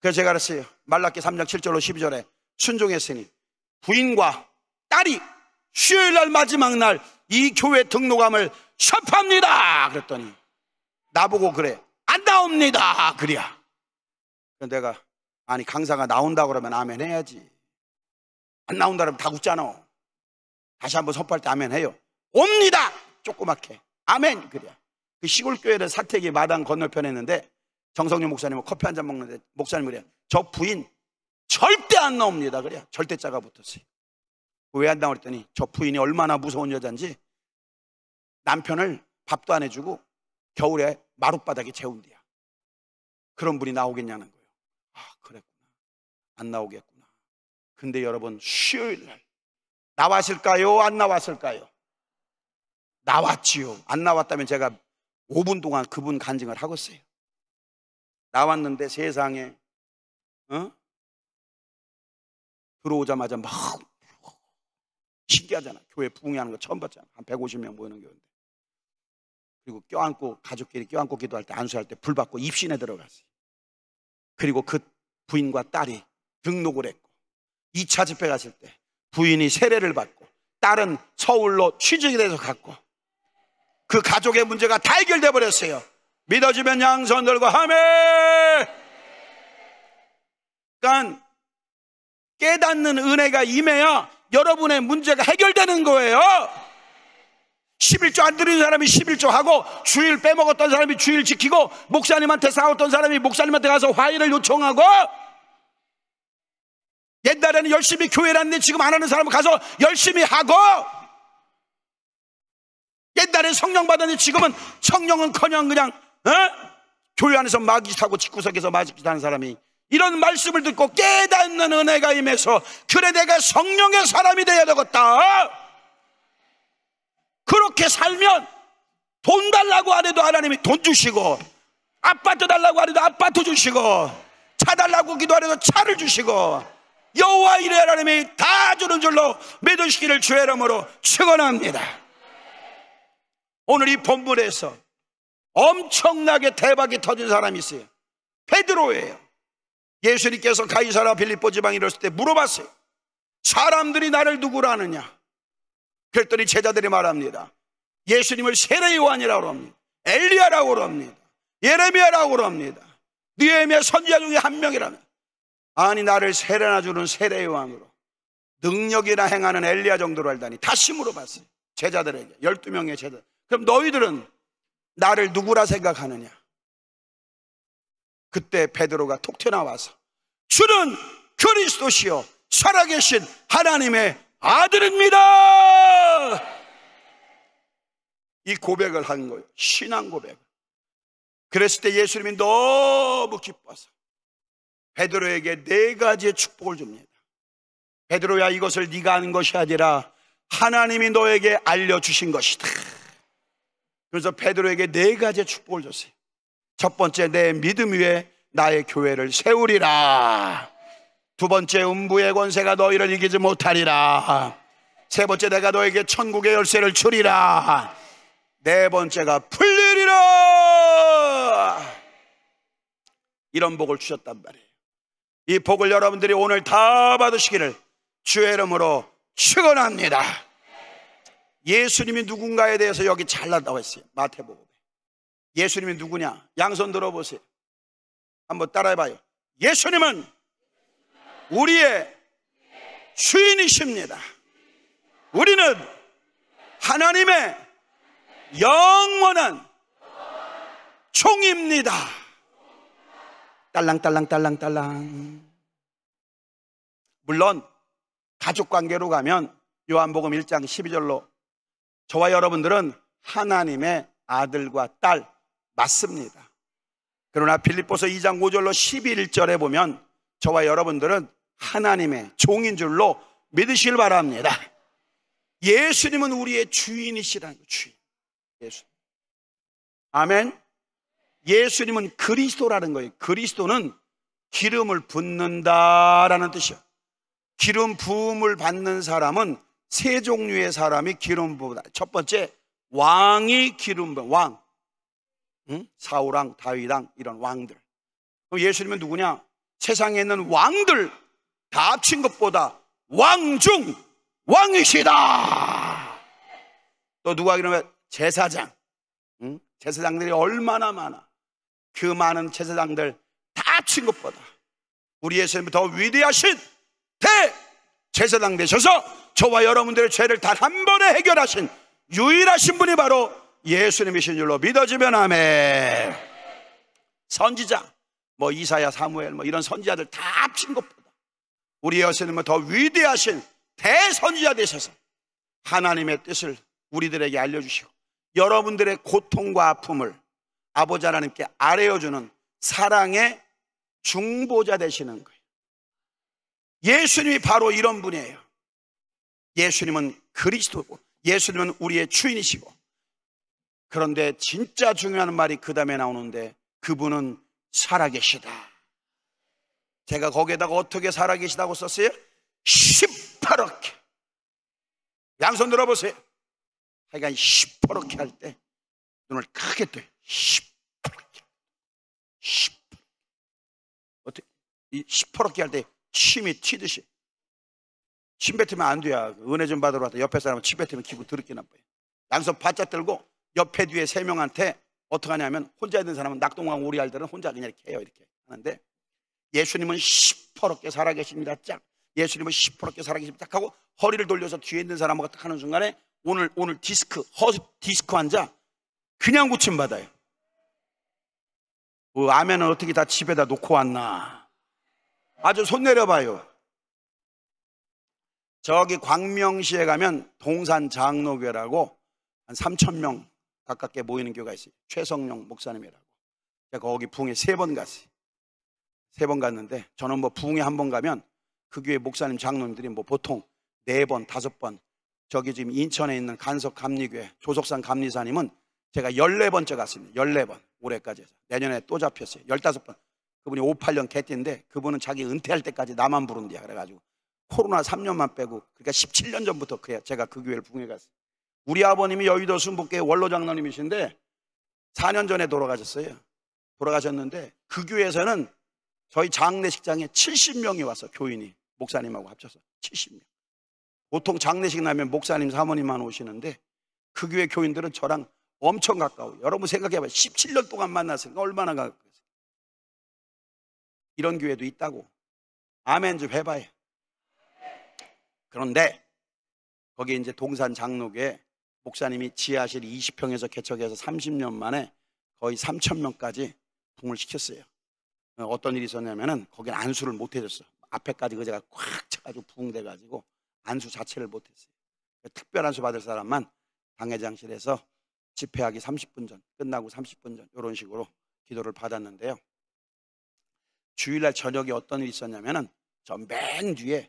Speaker 1: 그래서 제가 그랬어요. 말라기 3장 7절로 12절에 순종했으니 부인과 딸이 수요일 날 마지막 날 이 교회 등록함을 섭합니다. 그랬더니 나보고 그래. 안 나옵니다. 그래야. 내가 아니 강사가 나온다 그러면 아멘 해야지. 안 나온다 그러면 다 웃잖아. 다시 한번 섭할 때 아멘 해요. 옵니다. 조그맣게. 아멘. 그래야. 그 시골 교회를 사택이 마당 건너편에 있는데 정성윤 목사님은 커피 한 잔 먹는데 목사님 그래요. 저 부인 절대 안 나옵니다. 그래 절대자가 붙었어요. 왜한다고그랬더니저 부인이 얼마나 무서운 여잔지 남편을 밥도 안 해주고 겨울에 마룻바닥에 재운대야. 그런 분이 나오겠냐는 거예요. 아, 그랬구나. 안 나오겠구나. 근데 여러분, 수요일 날 나왔을까요? 안 나왔을까요? 나왔지요. 안 나왔다면 제가 5분 동안 그분 간증을 하고있어요 나왔는데 세상에, 어? 들어오자마자 막 신기하잖아. 교회 부흥이하는거 처음 봤잖아. 한 150명 모이는 교회인데. 그리고 껴안고 가족끼리 껴안고 기도할 때 안수할 때 불 받고 입신에 들어갔어요. 그리고 그 부인과 딸이 등록을 했고 2차 집회 갔을 때 부인이 세례를 받고 딸은 서울로 취직이 돼서 갔고 그 가족의 문제가 다 해결돼 버렸어요. 믿어지면 양손 들고 하멘. 그러니까 깨닫는 은혜가 임해야 여러분의 문제가 해결되는 거예요. 11조 안 드리는 사람이 11조 하고 주일 빼먹었던 사람이 주일 지키고 목사님한테 싸웠던 사람이 목사님한테 가서 화해를 요청하고 옛날에는 열심히 교회를 하는데 지금 안 하는 사람은 가서 열심히 하고 옛날에 성령 받았는데 지금은 성령은커녕 그냥 어? 교회 안에서 마귀 타고 집구석에서 마귀 타는 사람이 이런 말씀을 듣고 깨닫는 은혜가 임해서 그래 내가 성령의 사람이 되어야 되겠다. 그렇게 살면 돈 달라고 안 해도 하나님이 돈 주시고 아파트 달라고 안 해도 아파트 주시고 차 달라고 기도 하 해도 차를 주시고 여호와 이래 하나님이 다 주는 줄로 믿으시기를 주의 이름으로 축원합니다. 오늘 이 본문에서 엄청나게 대박이 터진 사람이 있어요. 베드로예요. 예수님께서 가이사라 빌리뽀 지방에 이랬을 때 물어봤어요. 사람들이 나를 누구라 하느냐? 그랬더니 제자들이 말합니다. 예수님을 세례 요한이라고 합니다. 엘리야라고 합니다. 예레미야라고 합니다. 니에미야 선지자 중에 한명이라며 아니 나를 세례나 주는 세례 요한으로 능력이나 행하는 엘리야 정도로 알다니 다시 물어봤어요. 제자들에게 12명의 제자. 그럼 너희들은 나를 누구라 생각하느냐? 그때 베드로가 톡 튀어나와서 주는 그리스도시요 살아계신 하나님의 아들입니다. 이 고백을 한 거예요. 신앙 고백. 그랬을 때 예수님이 너무 기뻐서 베드로에게 네 가지의 축복을 줍니다. 베드로야 이것을 네가 하는 것이 아니라 하나님이 너에게 알려 주신 것이다. 그래서 베드로에게 네 가지의 축복을 줬어요. 첫 번째 내 믿음 위에 나의 교회를 세우리라. 두 번째 음부의 권세가 너희를 이기지 못하리라. 세 번째 내가 너에게 천국의 열쇠를 주리라. 네 번째가 풀리리라. 이런 복을 주셨단 말이에요. 이 복을 여러분들이 오늘 다 받으시기를 주의 이름으로 축원합니다. 예수님이 누군가에 대해서 여기 잘났다고 했어요. 마태복음. 예수님이 누구냐? 양손 들어보세요. 한번 따라해봐요. 예수님은 우리의 주인이십니다. 우리는 하나님의 영원한 총입니다. 딸랑딸랑딸랑딸랑. 물론, 가족 관계로 가면 요한복음 1장 12절로 저와 여러분들은 하나님의 아들과 딸, 맞습니다. 그러나 빌립보서 2장 5절로 11절에 보면 저와 여러분들은 하나님의 종인 줄로 믿으시길 바랍니다. 예수님은 우리의 주인이시라는 거예요. 주인. 예수. 아멘. 예수님은 그리스도라는 거예요. 그리스도는 기름을 붓는다라는 뜻이요. 기름 부음을 받는 사람은 세 종류의 사람이 기름 부음다. 첫 번째 왕이 기름 부 왕. 응? 사우랑다윗랑 이런 왕들. 그럼 예수님은 누구냐? 세상에 있는 왕들 다 합친 것보다 왕 중 왕이시다. 또 누가 그러면 제사장. 응? 제사장들이 얼마나 많아. 그 많은 제사장들 다 합친 것보다 우리 예수님이 더 위대하신 대 제사장 되셔서 저와 여러분들의 죄를 단 한 번에 해결하신 유일하신 분이 바로 예수님이신 줄로 믿어지면 아멘. 선지자, 뭐 이사야, 사무엘, 뭐 이런 선지자들 다 합친 것보다 우리 예수님은 더 위대하신 대선지자 되셔서 하나님의 뜻을 우리들에게 알려주시고 여러분들의 고통과 아픔을 아버지 하나님께 아뢰어주는 사랑의 중보자 되시는 거예요. 예수님이 바로 이런 분이에요. 예수님은 그리스도고 예수님은 우리의 주인이시고 그런데 진짜 중요한 말이 그 다음에 나오는데 그분은 살아계시다. 제가 거기에다가 어떻게 살아계시다고 썼어요? 시퍼렇게. 양손 들어보세요. 하여간 시퍼렇게 할때 눈을 크게 떠요. 시퍼렇게. 시퍼렇게. 어떻게, 이 시퍼렇게 할때 침이 튀듯이. 침 뱉으면 안 돼요. 은혜 좀 받으러 왔다. 옆에 사람은 침 뱉으면 기분 더럽게 나빠요. 양손 바짝 들고 옆에 뒤에 세 명한테 어떻게 하냐면 혼자 있는 사람은 낙동강 오리알 들은 혼자 그냥 이렇게 해요 이렇게 하는데 예수님은 시퍼렇게 살아계십니다 짝 예수님은 시퍼렇게 살아계십니다 짝 하고 허리를 돌려서 뒤에 있는 사람하고 딱 하는 순간에 오늘 오늘 디스크 허스 디스크 환자 그냥 고침 받아요 어, 아멘은 어떻게 다 집에다 놓고 왔나 아주 손 내려봐요 저기 광명시에 가면 동산 장로교라고 한 3천 명 가깝게 모이는 교가 회 있어요. 최성룡 목사님이라고. 제가 거기 붕에세 번 갔어요. 세 번 갔는데 저는 뭐붕에한 번 가면 그 교회 목사님 장로님들이 뭐 보통 네 번, 다섯 번 저기 지금 인천에 있는 간석 감리교회 조석산 감리사님은 제가 14번째 갔습니다. 14번. 올해까지 해서. 내년에 또 잡혔어요. 15번. 그분이 5, 8년 개띠인데 그분은 자기 은퇴할 때까지 나만 부른대요. 그래가지고 코로나 3년만 빼고 그러니까 17년 전부터 그래 제가 그 교회를 붕에 갔어요. 우리 아버님이 여의도 순복계 원로 장로님이신데 4년 전에 돌아가셨어요. 돌아가셨는데 그 교회에서는 저희 장례식장에 70명이 왔어 교인이 목사님하고 합쳐서 70명. 보통 장례식 나면 목사님 사모님만 오시는데 그 교회 교인들은 저랑 엄청 가까워요. 여러분 생각해봐요. 17년 동안 만났으니까 얼마나 가까워요. 이런 교회도 있다고. 아멘 좀 해봐요. 그런데 거기 이제 동산 장로교에 목사님이 지하실 20평에서 개척해서 30년 만에 거의 3천 명까지 부흥을 시켰어요. 어떤 일이 있었냐면은 거긴 안수를 못 해줬어. 앞에까지 의자가 그 꽉 차가지고 부흥돼가지고 안수 자체를 못 했어요. 특별 안수 받을 사람만 당회장실에서 집회하기 30분 전, 끝나고 30분 전 이런 식으로 기도를 받았는데요. 주일날 저녁에 어떤 일이 있었냐면은 저맨 뒤에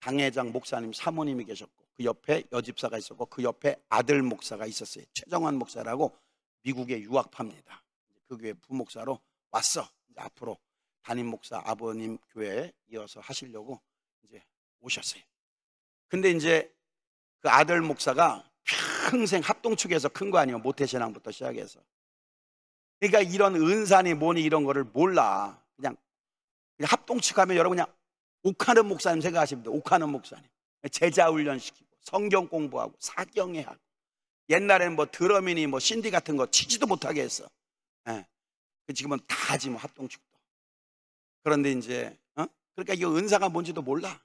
Speaker 1: 당회장 목사님 사모님이 계셨고 그 옆에 여집사가 있었고 그 옆에 아들 목사가 있었어요. 최정환 목사라고 미국에 유학파입니다. 그 교회 부목사로 왔어. 앞으로 담임 목사 아버님 교회에 이어서 하시려고 이제 오셨어요. 근데 이제 그 아들 목사가 평생 합동 측에서 큰 거 아니에요. 모태신앙부터 시작해서. 그러니까 이런 은산이 뭐니 이런 거를 몰라. 그냥, 합동 측 하면 여러분 그냥 옥하는 목사님 생각하십니돼 옥하는 목사님. 제자 훈련시키고. 성경 공부하고 사경에 하고 옛날엔뭐드럼이니뭐 신디 같은 거 치지도 못하게 했어. 예. 그 지금은 다 하지 뭐 합동축도. 그런데 이제 어? 그러니까 이 은사가 뭔지도 몰라.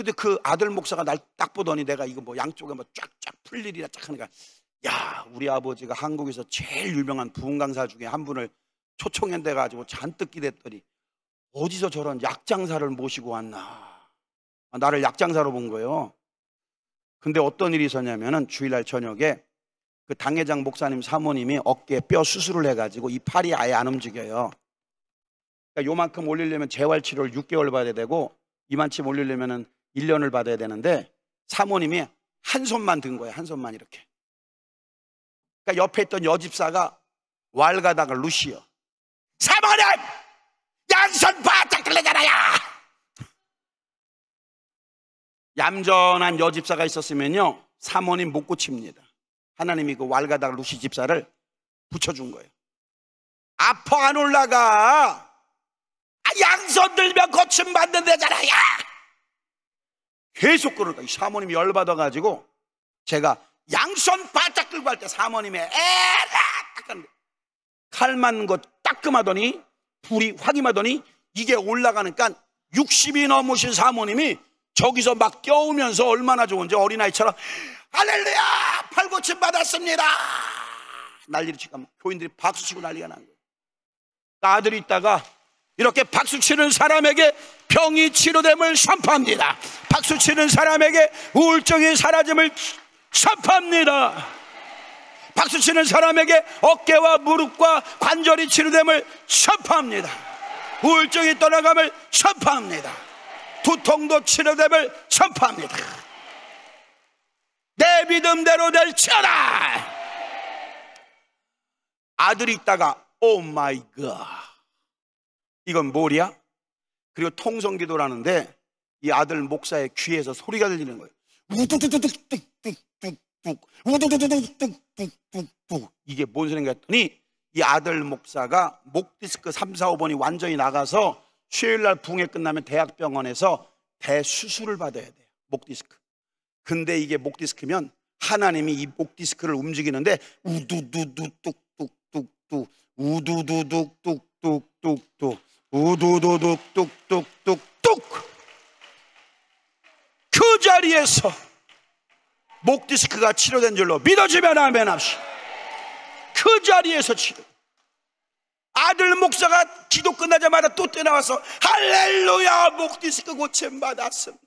Speaker 1: 근데 그 아들 목사가 날 딱 보더니 내가 이거 뭐 양쪽에 뭐 쫙쫙 풀리리라쫙 하니까 야 우리 아버지가 한국에서 제일 유명한 부흥 강사 중에 한 분을 초청연대 가지고 잔뜩 기댔더니 어디서 저런 약장사를 모시고 왔나 아, 나를 약장사로 본 거예요. 근데 어떤 일이 있었냐면은 주일날 저녁에 그 당회장 목사님 사모님이 어깨에 뼈 수술을 해가지고 이 팔이 아예 안 움직여요. 그러니까 요만큼 올리려면 재활치료를 6개월 받아야 되고 이만치 올리려면은 1년을 받아야 되는데 사모님이 한 손만 든 거예요. 한 손만 이렇게. 그러니까 옆에 있던 여집사가 왈가다가 루시요. 사모님! 양손 바짝 들리잖아요! 얌전한 여집사가 있었으면요. 사모님 못 고칩니다. 하나님이 그 왈가닥 루시 집사를 붙여준 거예요. 아파 안 올라가. 아, 양손 들면 거침 받는 데잖아, 야! 계속 그러니까 사모님이 열받아가지고 제가 양손 바짝 들고 할 때 사모님의 에라! 칼만 거 따끔하더니 불이 확 임하더니 이게 올라가니까 60이 넘으신 사모님이 저기서 막 껴우면서 얼마나 좋은지 어린아이처럼 할렐루야! 팔고침 받았습니다! 난리를 치고 교인들이 박수치고 난리가 난 거예요. 그 아들이 있다가 이렇게 박수치는 사람에게 병이 치료됨을 선포합니다. 박수치는 사람에게 우울증이 사라짐을 선포합니다. 박수치는 사람에게 어깨와 무릎과 관절이 치료됨을 선포합니다. 우울증이 떠나감을 선포합니다. 고통도 치료됨을 선포합니다. 내 믿음대로 될지어다. 아들이 있다가 오 마이 갓. 이건 뭘이야 그리고 통성 기도라는데 이 아들 목사의 귀에서 소리가 들리는 거예요. 우뚝두두둑둑둑둑둑우두두두둑둑둑둑 이게 뭔 소리인가 했더니 이 아들 목사가 목 디스크 3, 4, 5번이 완전히 나가서 수요일 날붕에 끝나면 대학병원에서 대수술을 받아야 돼요. 목 디스크. 근데 이게 목 디스크면 하나님이 이 목 디스크를 움직이는데 우두두두뚝뚝뚝뚝 우두두둑뚝뚝뚝뚝 우두두둑뚝뚝뚝뚝 그 자리에서 목 디스크가 치료된 줄로 믿어지면 아멘 합시다. 그 자리에서 치료. 아들 목사가 기도 끝나자마자 또뛰나와서 할렐루야 목디스크 그 고침 받았습니다.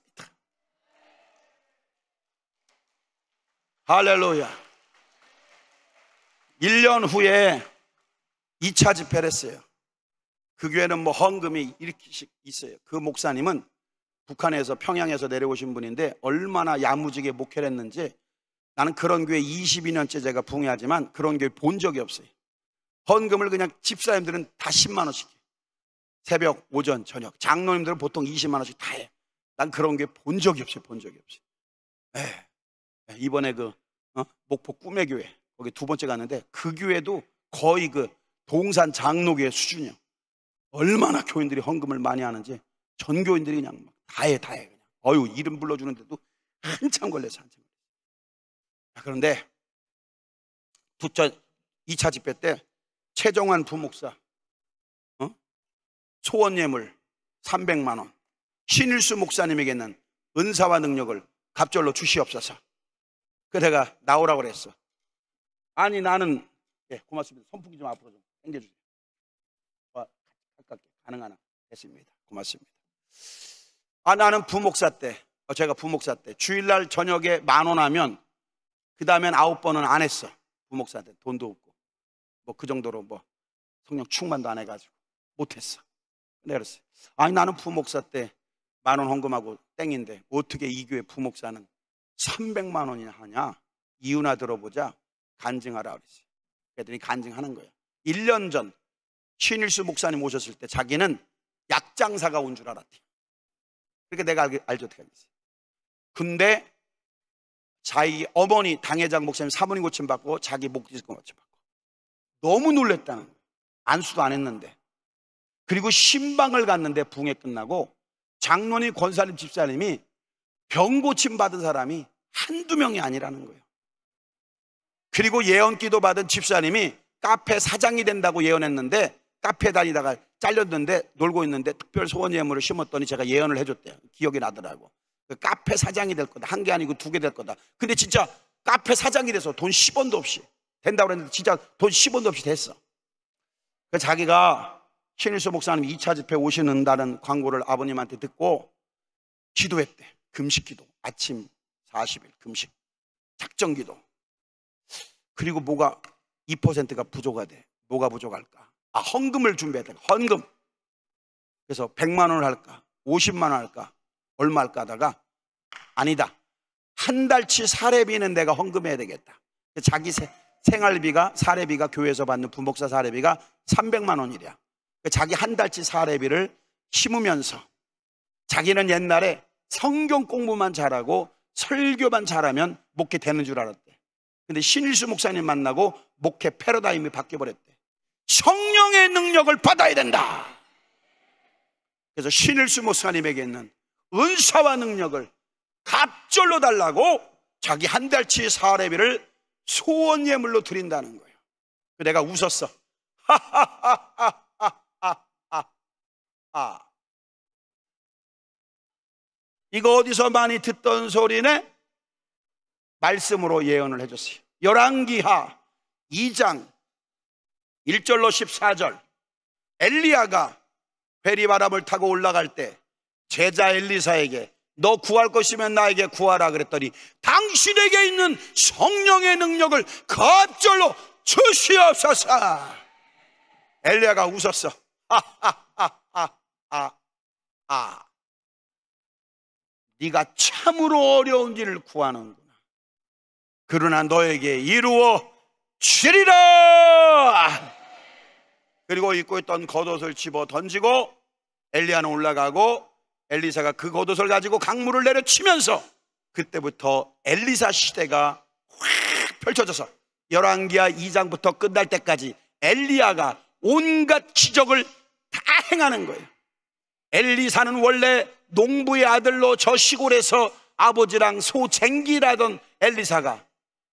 Speaker 1: 할렐루야. 1년 후에 2차 집회를 했어요. 그 교회는 뭐 헌금이 이렇게씩 있어요. 그 목사님은 북한에서 평양에서 내려오신 분인데 얼마나 야무지게 목회를 했는지 나는 그런 교회 22년째 제가 붕해하지만 그런 교회 본 적이 없어요. 헌금을 그냥 집사님들은 다 10만 원씩 해. 새벽, 오전, 저녁. 장로님들은 보통 20만 원씩 다 해. 난 그런 게 본 적이 없어요. 본 적이 없어요. 에, 예. 예, 이번에 그 어? 목포 꿈의 교회 거기 두 번째 갔는데 그 교회도 거의 그 동산 장로교회 수준이요. 얼마나 교인들이 헌금을 많이 하는지 전 교인들이 그냥 다 해 다해 그냥. 어유 이름 불러주는데도 한참 걸려서 한참. 그런데 두차 2차 집회 때 최종환 부목사, 어? 소원 예물 300만 원. 신일수 목사님에게는 은사와 능력을 갑절로 주시옵소서. 그대가 나오라고 그랬어. 아니 나는 예, 고맙습니다. 선풍기 좀 앞으로 좀 당겨주세요. 가깝게 가능하나 했습니다. 고맙습니다. 아 나는 부목사 때 어, 제가 부목사 때 주일날 저녁에 만원 하면 그 다음엔 아홉 번은 안 했어. 부목사한테 돈도 없고. 뭐그 정도로 뭐 성령 충만도 안 해가지고 못했어. 내가 그랬어요. 아니 나는 부목사 때 만 원 헌금하고 땡인데 어떻게 이 교회 부목사는 300만 원이나 하냐? 이유나 들어보자. 간증하라 그랬어요. 그랬더니 간증하는 거예요. 1년 전 신일수 목사님 오셨을 때 자기는 약장사가 온 줄 알았대요. 그렇게 내가 알, 알지 어떻게 알겠어요. 근데 자기 어머니 당회장 목사님 사모님 고침 받고 자기 목디스크 고침 받고 너무 놀랬다는 거예요. 안수도 안 했는데. 그리고 신방을 갔는데 붕에 끝나고 장로님, 권사님, 집사님이 병 고침 받은 사람이 한두 명이 아니라는 거예요. 그리고 예언 기도 받은 집사님이 카페 사장이 된다고 예언했는데 카페 다니다가 잘렸는데 놀고 있는데 특별 소원 예물을 심었더니 제가 예언을 해줬대요. 기억이 나더라고. 그 카페 사장이 될 거다. 한 개 아니고 두 개 될 거다. 근데 진짜 카페 사장이 돼서 돈 10원도 없이 된다고 그랬는데 진짜 돈 10원도 없이 됐어. 그 자기가 신일수 목사님 2차 집회 오시는다는 광고를 아버님한테 듣고 기도했대. 금식 기도. 아침 40일 금식. 작정 기도. 그리고 뭐가 2%가 부족하대. 뭐가 부족할까? 아, 헌금을 준비했다. 헌금. 그래서 100만 원을 할까? 50만 원 할까? 얼마 할까 하다가 아니다. 한 달치 사례비는 내가 헌금해야 되겠다. 자기 세, 생활비가 사례비가 교회에서 받는 분복사 사례비가 300만 원이랴 그 자기 한 달치 사례비를 심으면서 자기는 옛날에 성경 공부만 잘하고 설교만 잘하면 목회 되는 줄 알았대. 근데 신일수 목사님 만나고 목회 패러다임이 바뀌어 버렸대. 성령의 능력을 받아야 된다. 그래서 신일수 목사님에게 있는 은사와 능력을 갑절로 달라고 자기 한 달치 사례비를 소원 예물로 드린다는 거예요. 내가 웃었어. 하하하하하하. 하 이거 어디서 많이 듣던 소리네? 말씀으로 예언을 해줬어요. 열왕기하 2장 1절로 14절. 엘리야가 베리바람을 타고 올라갈 때 제자 엘리사에게 너 구할 것이면 나에게 구하라 그랬더니 당신에게 있는 성령의 능력을 갑절로 주시옵소서. 엘리야가 웃었어. 아아아아아 아, 아, 아, 아. 네가 참으로 어려운 일을 구하는구나. 그러나 너에게 이루어 주리라. 그리고 입고 있던 겉옷을 집어 던지고 엘리야는 올라가고 엘리사가 그 겉옷을 가지고 강물을 내려치면서 그때부터 엘리사 시대가 확 펼쳐져서 열왕기하 2장부터 끝날 때까지 엘리야가 온갖 기적을 다 행하는 거예요. 엘리사는 원래 농부의 아들로 저 시골에서 아버지랑 소 쟁기라던 엘리사가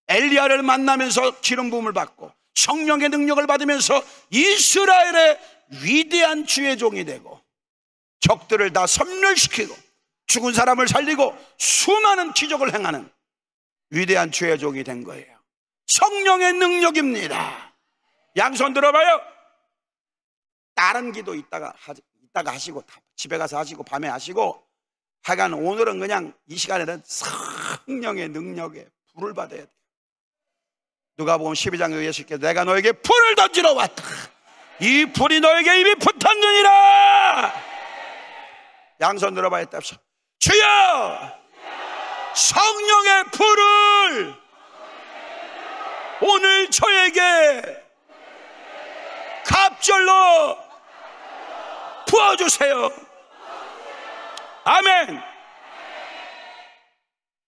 Speaker 1: 엘리야를 만나면서 기름 부음을 받고 성령의 능력을 받으면서 이스라엘의 위대한 주의 종이 되고 적들을 다 섬멸시키고 죽은 사람을 살리고 수많은 기적을 행하는 위대한 죄의 종이 된 거예요. 성령의 능력입니다. 양손 들어봐요. 다른 기도 있다가, 하, 이따가 하시고, 집에 가서 하시고, 밤에 하시고, 하여간 오늘은 그냥 이 시간에는 성령의 능력에 불을 받아야 돼요. 누가 보면 12장에 예수께서 내가 너에게 불을 던지러 왔다. 이 불이 너에게 이미 붙었느니라! 양손 들어봐야 답시 주여! 성령의 불을 오늘 저에게 갑절로 부어주세요. 아멘.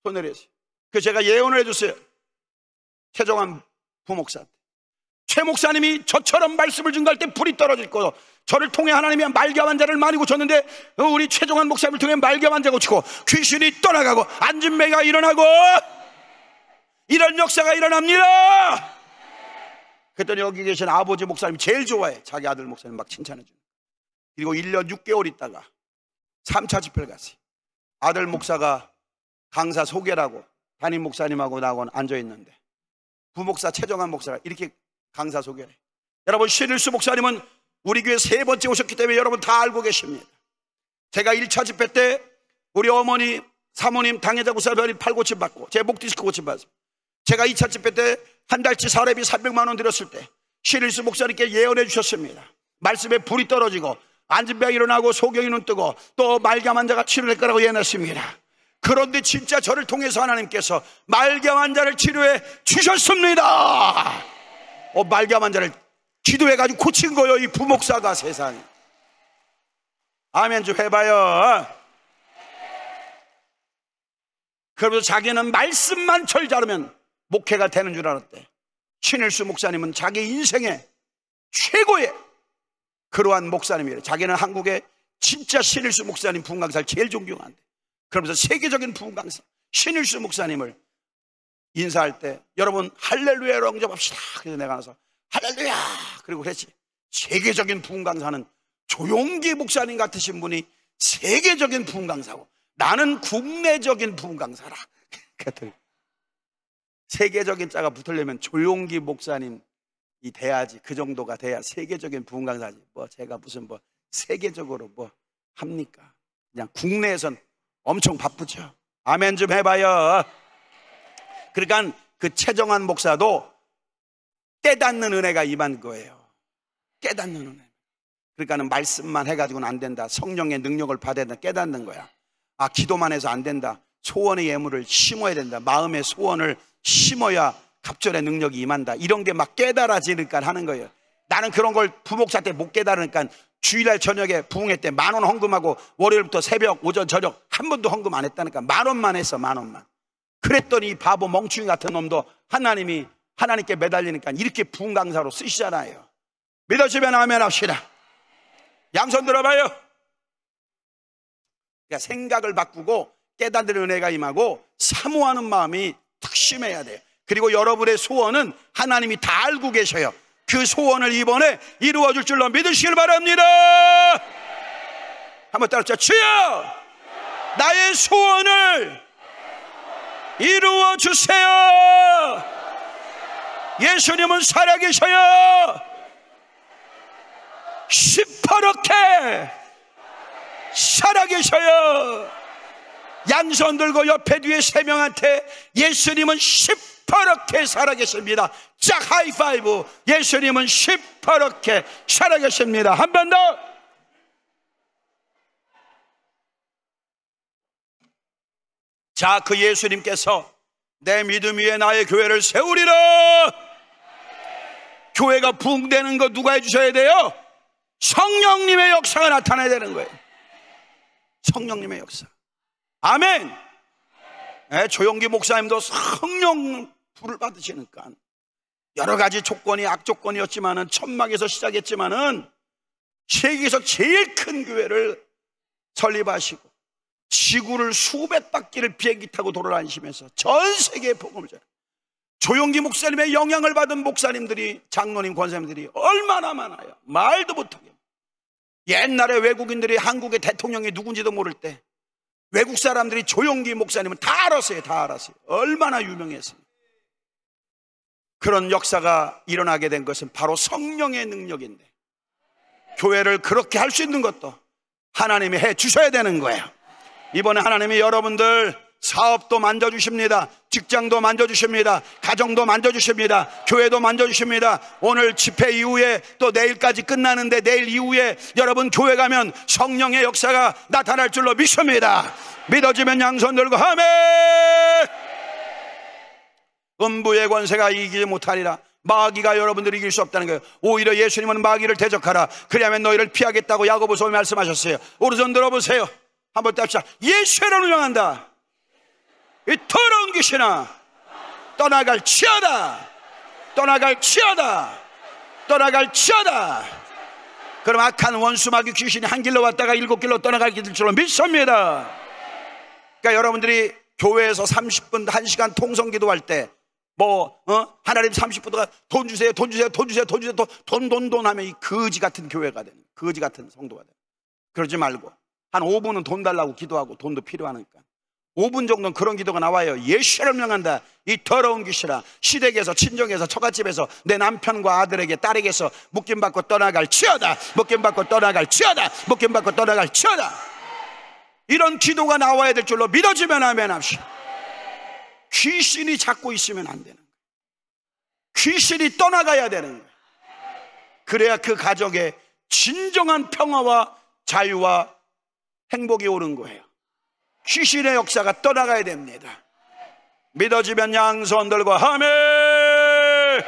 Speaker 1: 손을 내주세요그 제가 예언을 해주세요 최종한 부목사한테. 최 목사님이 저처럼 말씀을 증거할 때 불이 떨어질 거예요. 저를 통해 하나님이 말겨 환자를 많이 고쳤는데 어, 우리 최종환 목사님을 통해 말겨 환자 고치고 귀신이 떠나가고 안진매가 일어나고 이런 역사가 일어납니다. 그랬더니 여기 계신 아버지 목사님 제일 좋아해. 자기 아들 목사님 막 칭찬해 주는. 그리고 1년 6개월 있다가 3차 집회를 갔어요. 아들 목사가 강사 소개라고 담임 목사님하고 나하고 앉아 있는데 부목사 최종환 목사가 이렇게 강사 소개. 를 여러분 신일수 목사님은 우리 교회 세 번째 오셨기 때문에 여러분 다 알고 계십니다. 제가 1차 집회 때 우리 어머니, 사모님, 당해자 구사별이 팔고침 받고 제 목 디스크 고침 받습니다. 제가 2차 집회 때 한 달치 사례비 300만 원 드렸을 때 신일수 목사님께 예언해 주셨습니다. 말씀에 불이 떨어지고 안진병 일어나고 소경이 눈 뜨고 또말겸환 자가 치료될 거라고 예언했습니다. 그런데 진짜 저를 통해서 하나님께서 말겸환 자를 치료해 주셨습니다. 어, 말기암한 자를 기도해가지고 고친 거예요. 이 부목사가 세상에. 아멘 좀 해봐요. 그러면서 자기는 말씀만 철자르면 목회가 되는 줄 알았대. 친일수 목사님은 자기 인생의 최고의 그러한 목사님이래. 자기는 한국의 진짜 신일수 목사님 부흥강사를 제일 존경한대. 그러면서 세계적인 부흥강사 신일수 목사님을 인사할 때 여러분 할렐루야로 영접합시다. 그래서 내가 나서 할렐루야 그리고 그랬지. 세계적인 부흥 강사는 조용기 목사님 같으신 분이 세계적인 부흥 강사고 나는 국내적인 부흥 강사라. 세계적인 자가 붙으려면 조용기 목사님 이 돼야지 그 정도가 돼야 세계적인 부흥 강사지. 뭐 제가 무슨 뭐 세계적으로 뭐 합니까? 그냥 국내에선 엄청 바쁘죠. 아멘 좀 해봐요. 그러니까 그최정한 목사도 깨닫는 은혜가 임한 거예요. 깨닫는 은혜. 그러니까는 말씀만 해가지고는 안 된다. 성령의 능력을 받아야 된다. 깨닫는 거야. 아, 기도만 해서 안 된다. 소원의 예물을 심어야 된다. 마음의 소원을 심어야 갑절의 능력이 임한다. 이런 게 막 깨달아지니까 하는 거예요. 나는 그런 걸 부목사 때 못 깨달으니까 주일날 저녁에 부흥회 때 만 원 헌금하고 월요일부터 새벽 오전 저녁 한 번도 헌금 안 했다니까 만 원만 했어 만 원만 그랬더니 바보 멍충이 같은 놈도 하나님이 하나님께 매달리니까 이렇게 부흥 강사로 쓰시잖아요. 믿어지면 아멘 합시다. 양손 들어봐요. 그러니까 생각을 바꾸고 깨닫는 은혜가 임하고 사모하는 마음이 특심해야 돼요. 그리고 여러분의 소원은 하나님이 다 알고 계셔요. 그 소원을 이번에 이루어 줄 줄로 믿으시길 바랍니다. 한번 따라서 주여 나의 소원을 이루어 주세요. 예수님은 살아계셔요. 시퍼렇게 살아계셔요. 양손 들고 옆에 뒤에 세 명한테 예수님은 시퍼렇게 살아계십니다. 짝 하이파이브. 예수님은 시퍼렇게 살아계십니다. 한 번 더. 자, 그 예수님께서 내 믿음 위에 나의 교회를 세우리라! 교회가 부흥되는 거 누가 해주셔야 돼요? 성령님의 역사가 나타나야 되는 거예요. 성령님의 역사. 아멘! 네, 조용기 목사님도 성령 불을 받으시니까 여러 가지 조건이 악조건이었지만은 천막에서 시작했지만은 세계에서 제일 큰 교회를 설립하시고 지구를 수백 바퀴를 비행기 타고 돌아다니시면서 전 세계에 복음을 전 조용기 목사님의 영향을 받은 목사님들이 장로님 권사님들이 얼마나 많아요 말도 못하게 옛날에 외국인들이 한국의 대통령이 누군지도 모를 때 외국 사람들이 조용기 목사님은 다 알았어요 다 알았어요 얼마나 유명했어요 그런 역사가 일어나게 된 것은 바로 성령의 능력인데 교회를 그렇게 할 수 있는 것도 하나님이 해 주셔야 되는 거예요 이번에 하나님이 여러분들 사업도 만져주십니다. 직장도 만져주십니다. 가정도 만져주십니다. 교회도 만져주십니다. 오늘 집회 이후에 또 내일까지 끝나는데 내일 이후에 여러분 교회 가면 성령의 역사가 나타날 줄로 믿습니다. 믿어지면 양손 들고 하멘! 음부의 권세가 이기지 못하리라. 마귀가 여러분들이 이길 수 없다는 거예요. 오히려 예수님은 마귀를 대적하라. 그래야만 너희를 피하겠다고 야고보서 말씀하셨어요. 오른손 들어보세요. 한번 땁시다. 예수회를 운영한다. 이 더러운 귀신아, 떠나갈 치하다 떠나갈 치하다 떠나갈 치하다 그럼 악한 원수 마귀 귀신이 한 길로 왔다가 일곱 길로 떠나갈 길처럼 믿습니다. 그러니까 여러분들이 교회에서 30분, 1시간 통성 기도할 때, 뭐, 어? 하나님 3 0분 동안 돈 주세요, 돈 주세요, 돈 주세요, 돈 주세요, 돈, 돈, 돈, 돈 하면 이 거지 같은 교회가 되는, 거지 같은 성도가 되는. 그러지 말고, 한 5분은 돈 달라고 기도하고 돈도 필요하니까. 5분 정도는 그런 기도가 나와요. 예수를 명한다. 이 더러운 귀신아. 시댁에서, 친정에서, 처갓집에서 내 남편과 아들에게, 딸에게서 묶임받고 떠나갈 치어다. 묶임받고 떠나갈 치어다. 묶임받고 떠나갈 치어다. 이런 기도가 나와야 될 줄로 믿어지면 하면 합시다. 귀신이 잡고 있으면 안 되는 거예 귀신이 떠나가야 되는 거예 그래야 그 가정에 진정한 평화와 자유와 행복이 오는 거예요. 귀신의 역사가 떠나가야 됩니다. 믿어지면 양손 들과 하멘!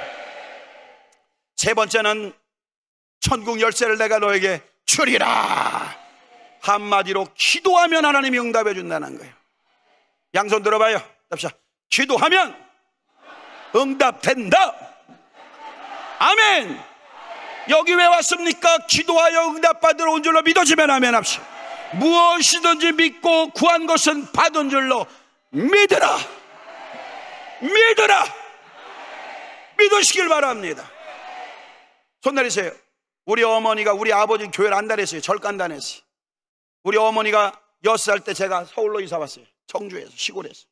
Speaker 1: 세 번째는 천국 열쇠를 내가 너에게 주리라. 한마디로 기도하면 하나님이 응답해 준다는 거예요. 양손 들어봐요. 답시다. 기도하면 응답된다. 아멘. 여기 왜 왔습니까? 기도하여 응답받으러 온 줄로 믿어지면 아멘 합시다. 무엇이든지 믿고 구한 것은 받은 줄로 믿으라. 믿으라. 믿으시길 바랍니다. 손 내리세요. 우리 어머니가 우리 아버지 교회를 안 다녔어요. 절간 다녔어요. 우리 어머니가 6살때 제가 서울로 이사 왔어요. 청주에서 시골에서.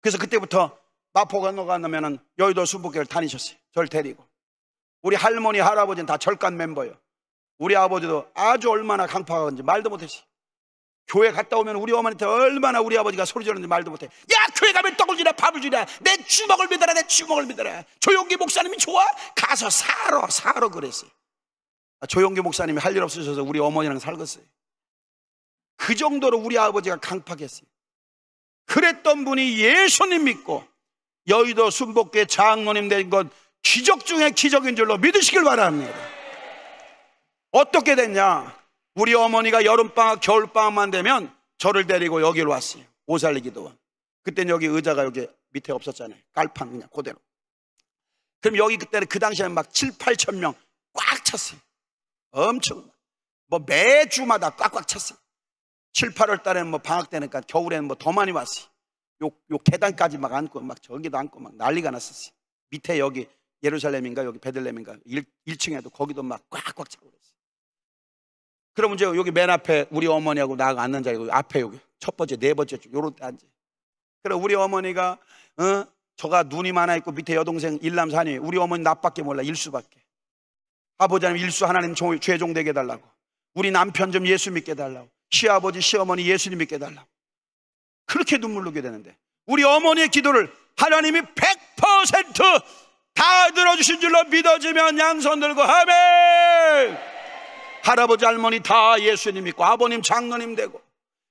Speaker 1: 그래서 그때부터 마포 건너가면 여의도 순복교를 다니셨어요. 절를 데리고. 우리 할머니, 할아버지는 다 절간 멤버예요. 우리 아버지도 아주 얼마나 강파가 건지 말도 못했어요. 교회 갔다 오면 우리 어머니한테 얼마나 우리 아버지가 소리 지르는지 말도 못해. 야, 교회 가면 떡을 주냐 밥을 주냐내 주먹을 믿어라, 내 주먹을 믿어라. 조용기 목사님이 좋아? 가서 사러, 사러 그랬어요. 조용기 목사님이 할 일 없으셔서 우리 어머니랑 살겠어요. 그 정도로 우리 아버지가 강팍했어요. 그랬던 분이 예수님 믿고 여의도 순복계 장로님 된 건 기적 중에 기적인 줄로 믿으시길 바랍니다. 어떻게 됐냐? 우리 어머니가 여름방학, 겨울방학만 되면 저를 데리고 여기로 왔어요. 오살리 기도원. 그땐 여기 의자가 여기 밑에 없었잖아요. 깔판 그냥 그대로. 그럼 여기 그때는 그 당시에는 막 7, 8천 명 꽉 찼어요. 엄청. 뭐 매주마다 꽉꽉 찼어요. 7, 8월 달에 뭐 방학 때니까 겨울에는 뭐 더 많이 왔어요. 요, 요 계단까지 막 앉고 막 저기도 앉고 막 난리가 났었어요. 밑에 여기 예루살렘인가 여기 베들렘인가 1, 층에도 거기도 막 꽉꽉 차고 그랬어요. 그러면 이제 여기 맨 앞에 우리 어머니하고 나가 앉는 자리고 앞에 여기 첫 번째 네 번째 줄요렇게 앉아. 그래 우리 어머니가 어 저가 눈이 많아 있고 밑에 여동생 일남 산이 우리 어머니 나밖에 몰라 일수밖에. 아버지 하나님 일수 하나님 죄종 되게 해 달라고. 우리 남편 좀 예수 믿게 해 달라고. 시아버지 시어머니 예수님 믿게 해 달라고. 그렇게 눈물 흘게 되는데 우리 어머니의 기도를 하나님이 100%다 들어주신 줄로 믿어지면 양손 들고 아멘. 할아버지 할머니 다 예수님 믿고 아버님 장로님 되고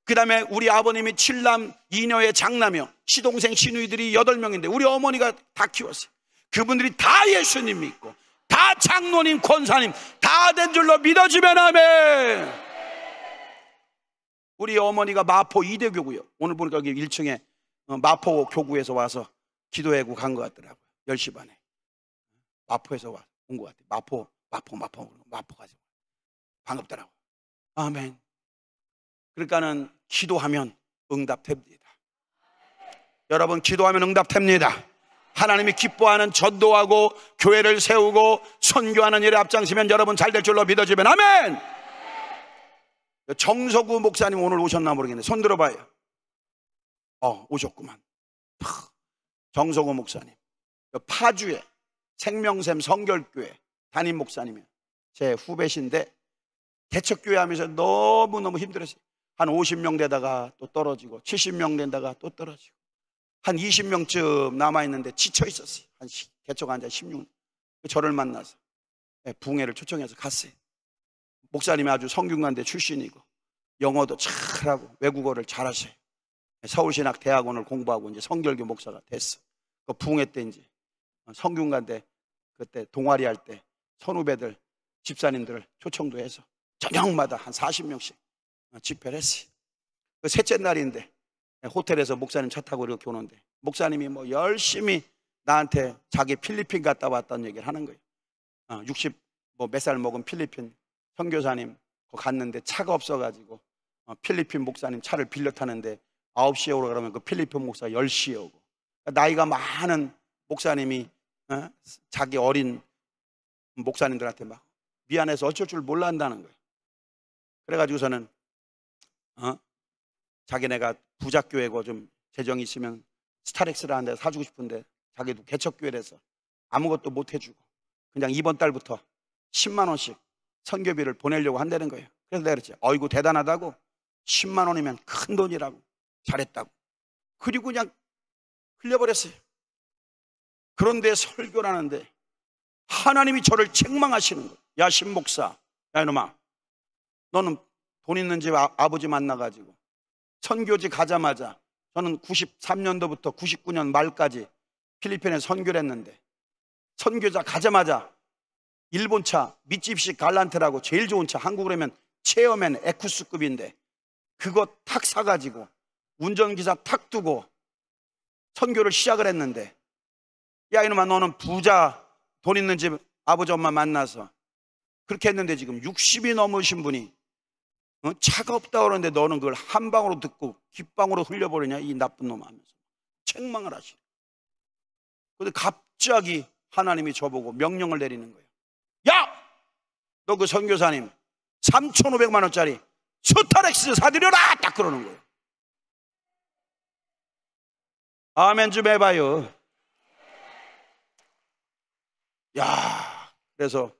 Speaker 1: 그 다음에 우리 아버님이 칠남 이녀의 장남이요 시동생 시누이들이 여덟 명인데 우리 어머니가 다 키웠어요 그분들이 다 예수님 믿고 다 장로님 권사님 다 된 줄로 믿어지면 아멘 우리 어머니가 마포 이대교구요 오늘 보니까 여기 1층에 어, 마포 교구에서 와서 기도회고 간 것 같더라고요 10시 반에 마포에서 온 것 같아요 마포 마포 마포 마포 가지 반갑더라고. 아멘. 그러니까는 기도하면 응답됩니다. 여러분 기도하면 응답됩니다. 하나님이 기뻐하는 전도하고 교회를 세우고 선교하는 일에 앞장서면 여러분 잘 될 줄로 믿어지면 아멘. 정석우 목사님 오늘 오셨나 모르겠네. 손 들어봐요. 어 오셨구만. 정석우 목사님 파주에 생명샘 성결교회 담임 목사님이요제 후배신데 개척교회 하면서 너무너무 힘들었어요. 한 50명 되다가 또 떨어지고 70명 된다가 또 떨어지고 한 20명쯤 남아있는데 지쳐 있었어요. 한 개척한 자 16년. 그 저를 만나서 예, 붕회를 초청해서 갔어요. 목사님이 아주 성균관대 출신이고 영어도 잘하고 외국어를 잘하세요. 예, 서울신학대학원을 공부하고 이제 성결교 목사가 됐어. 그붕회때 이제 성균관대 그때 동아리 할 때 선후배들 집사님들을 초청도 해서 저녁마다 한 40명씩 어, 집회를 했어요. 그 셋째 날인데 호텔에서 목사님 차 타고 이렇게 오는데 목사님이 뭐 열심히 나한테 자기 필리핀 갔다 왔다는 얘기를 하는 거예요. 60뭐 몇살 어, 먹은 필리핀 선교사님 갔는데 차가 없어가지고 어, 필리핀 목사님 차를 빌려 타는데 9시에 오라 그러면 그 필리핀 목사 10시에 오고 그러니까 나이가 많은 목사님이 자기 어린 목사님들한테 막 미안해서 어쩔 줄 몰란다는 거예요. 그래가지고서는 어? 자기네가 부작교회고 좀 재정이 있으면 스타렉스라는 데 사주고 싶은데 자기도 개척교회라서 아무것도 못 해주고 그냥 이번 달부터 10만 원씩 선교비를 보내려고 한다는 거예요. 그래서 내가 그랬지. 어이구 대단하다고 10만 원이면 큰 돈이라고 잘했다고. 그리고 그냥 흘려버렸어요. 그런데 설교를 하는데 하나님이 저를 책망하시는 거예요. 야 신목사, 야 이놈아 너는 돈 있는 집 아, 버지 만나가지고 선교지 가자마자 저는 93년도부터 99년 말까지 필리핀에 선교를 했는데 선교자 가자마자 일본 차 밑집식 갈란트라고 제일 좋은 차 한국으로 하면 체어맨 에쿠스급인데 그거 탁 사가지고 운전기사 탁 두고 선교를 시작을 했는데 야 이놈아 너는 부자 돈 있는 집 아버지 엄마 만나서 그렇게 했는데 지금 60이 넘으신 분이 어? 차가 없다 그러는데 너는 그걸 한 방으로 듣고 귓방으로 흘려버리냐 이 나쁜 놈 하면서 책망을 하시. 그런데 갑자기 하나님이 저보고 명령을 내리는 거예요. 야, 너 그 선교사님 3,500만 원짜리 스타렉스 사드려라 딱 그러는 거예요. 아멘 좀 해봐요. 야, 그래서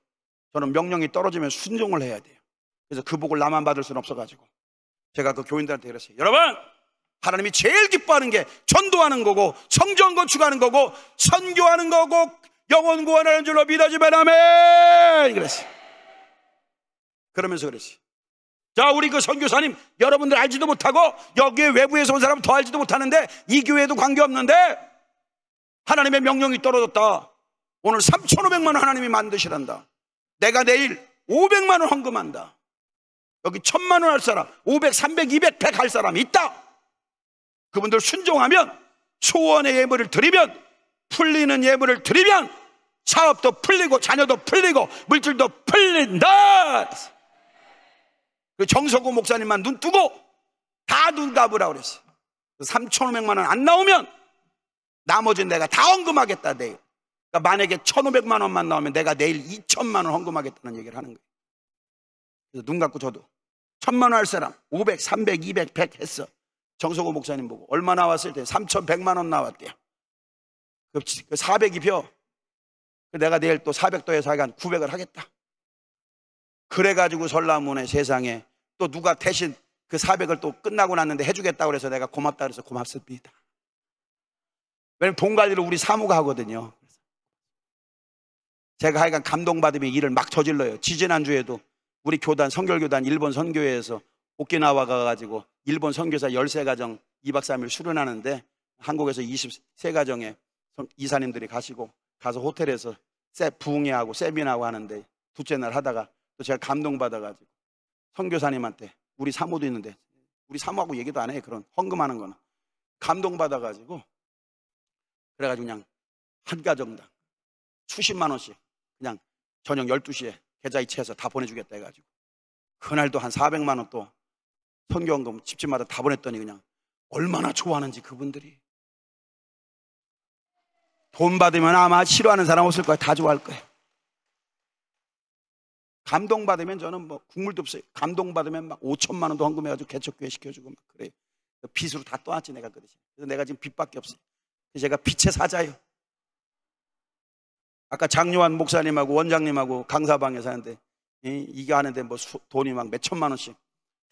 Speaker 1: 저는 명령이 떨어지면 순종을 해야 돼요. 그래서 그 복을 나만 받을 수는 없어가지고 제가 그 교인들한테 그랬어요. 여러분 하나님이 제일 기뻐하는 게 전도하는 거고 성전 건축하는 거고 선교하는 거고 영원 구원하는 줄로 믿어지면 아멘 그랬어요. 그러면서 그랬어요. 자, 우리 그 선교사님 여러분들 알지도 못하고 여기에 외부에서 온 사람 더 알지도 못하는데 이 교회도 관계없는데 하나님의 명령이 떨어졌다. 오늘 3,500만 원 하나님이 만드시란다. 내가 내일 500만 원 헌금한다. 여기 천만 원 할 사람, 500, 300, 200, 100 할 사람이 있다. 그분들 순종하면 소원의 예물을 드리면 풀리는 예물을 드리면 사업도 풀리고 자녀도 풀리고 물질도 풀린다. 그 정석우 목사님만 눈 뜨고 다 눈감으라 그랬어요. 3,500만 원 안 나오면 나머지 는 내가 다 헌금하겠다 내일. 그러니까 만약에 1,500만 원만 나오면 내가 내일 2천만 원 헌금하겠다는 얘기를 하는 거예요. 그래서 눈 감고 저도 천만 원 할 사람 500, 300, 200, 100 했어. 정석호 목사님 보고 얼마 나왔을 때 3,100만 원 나왔대요. 그4 0 0이 벼. 내가 내일 또 400도 해서 하여간 900을 하겠다. 그래가지고 설라문에 세상에 또 누가 대신 그 400을 또 끝나고 났는데 해주겠다고 그래서 내가 고맙다 그래서 고맙습니다. 왜냐면 돈 관리를 우리 사무가 하거든요. 제가 하여간 감동받으면 일을 막 저질러요. 지지난주에도 우리 교단 성결교단 일본 선교회에서 오키나와 가가지고 일본 선교사 13가정 2박 3일 수련하는데 한국에서 23가정에 이사님들이 가시고 가서 호텔에서 세, 부흥회하고 세미나하고 하는데 둘째 날 하다가 또 제가 감동받아가지고 선교사님한테 우리 사모도 있는데 우리 사모하고 얘기도 안 해 그런 헌금하는 거는 감동받아가지고 그래가지고 그냥 한 가정당 수십만 원씩 그냥 저녁 12시에 계좌 이체해서 다 보내주겠다 해가지고 그날도 한 400만 원또 선교원금 집집마다 다 보냈더니 그냥 얼마나 좋아하는지 그분들이 돈 받으면 아마 싫어하는 사람 없을 거야 다 좋아할 거야 감동 받으면 저는 뭐 국물도 없어요 감동 받으면 막 5천만 원도 헌금해가지고 개척교회 시켜주고 막그래 그 빚으로 다 떠났지 내가 그 대신 그래서 내가 지금 빚밖에 없어요 제가 빚의 사자요 아까 장요한 목사님하고 원장님하고 강사방에서 하는데 이게 하는데 뭐 돈이 막 몇 천만 원씩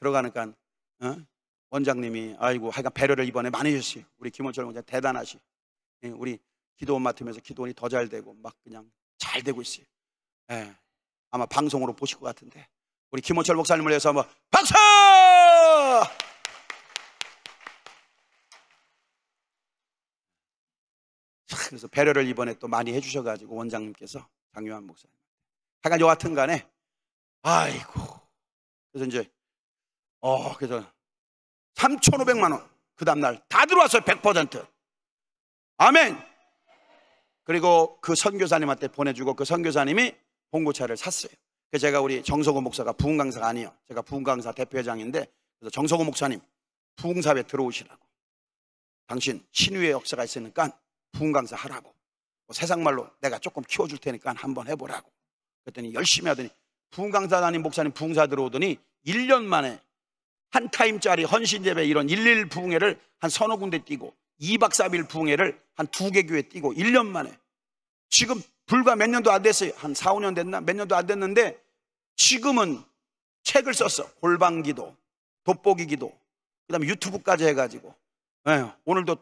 Speaker 1: 들어가니까 어? 원장님이 아이고 하여간 배려를 이번에 많이 해주시 우리 김원철 원장 대단하시 예, 우리 기도원 맡으면서 기도원이 더 잘 되고 막 그냥 잘 되고 있어요 예, 아마 방송으로 보실 것 같은데 우리 김원철 목사님을 위해서 한번 박수! 그래서 배려를 이번에 또 많이 해주셔가지고 원장님께서 장유한 목사님. 하여간 여하튼 간에, 아이고. 그래서 이제, 어, 그래서 3,500만원. 그 다음날 다 들어왔어요. 100%. 아멘. 그리고 그 선교사님한테 보내주고 그 선교사님이 홍고차를 샀어요. 그 제가 우리 정석호 목사가 부흥 강사가 아니에요. 제가 부흥 강사 대표회장인데 그래서 정석호 목사님 부흥사회 들어오시라고. 당신 신유의 역사가 있으니까 부흥 강사 하라고. 뭐 세상 말로 내가 조금 키워줄 테니까 한번 해보라고. 그랬더니 열심히 하더니 부흥 강사 다닌 목사님 부흥사 들어오더니 1년 만에 한 타임짜리 헌신재배 이런 11 부흥회를 한 서너 군데 뛰고 2박 3일 부흥회를 한 두 개 교회 뛰고 1년 만에 지금 불과 몇 년도 안 됐어요. 한 4, 5년 됐나? 몇 년도 안 됐는데 지금은 책을 썼어. 골방기도, 돋보기 기도, 그 다음에 유튜브까지 해가지고. 네, 오늘도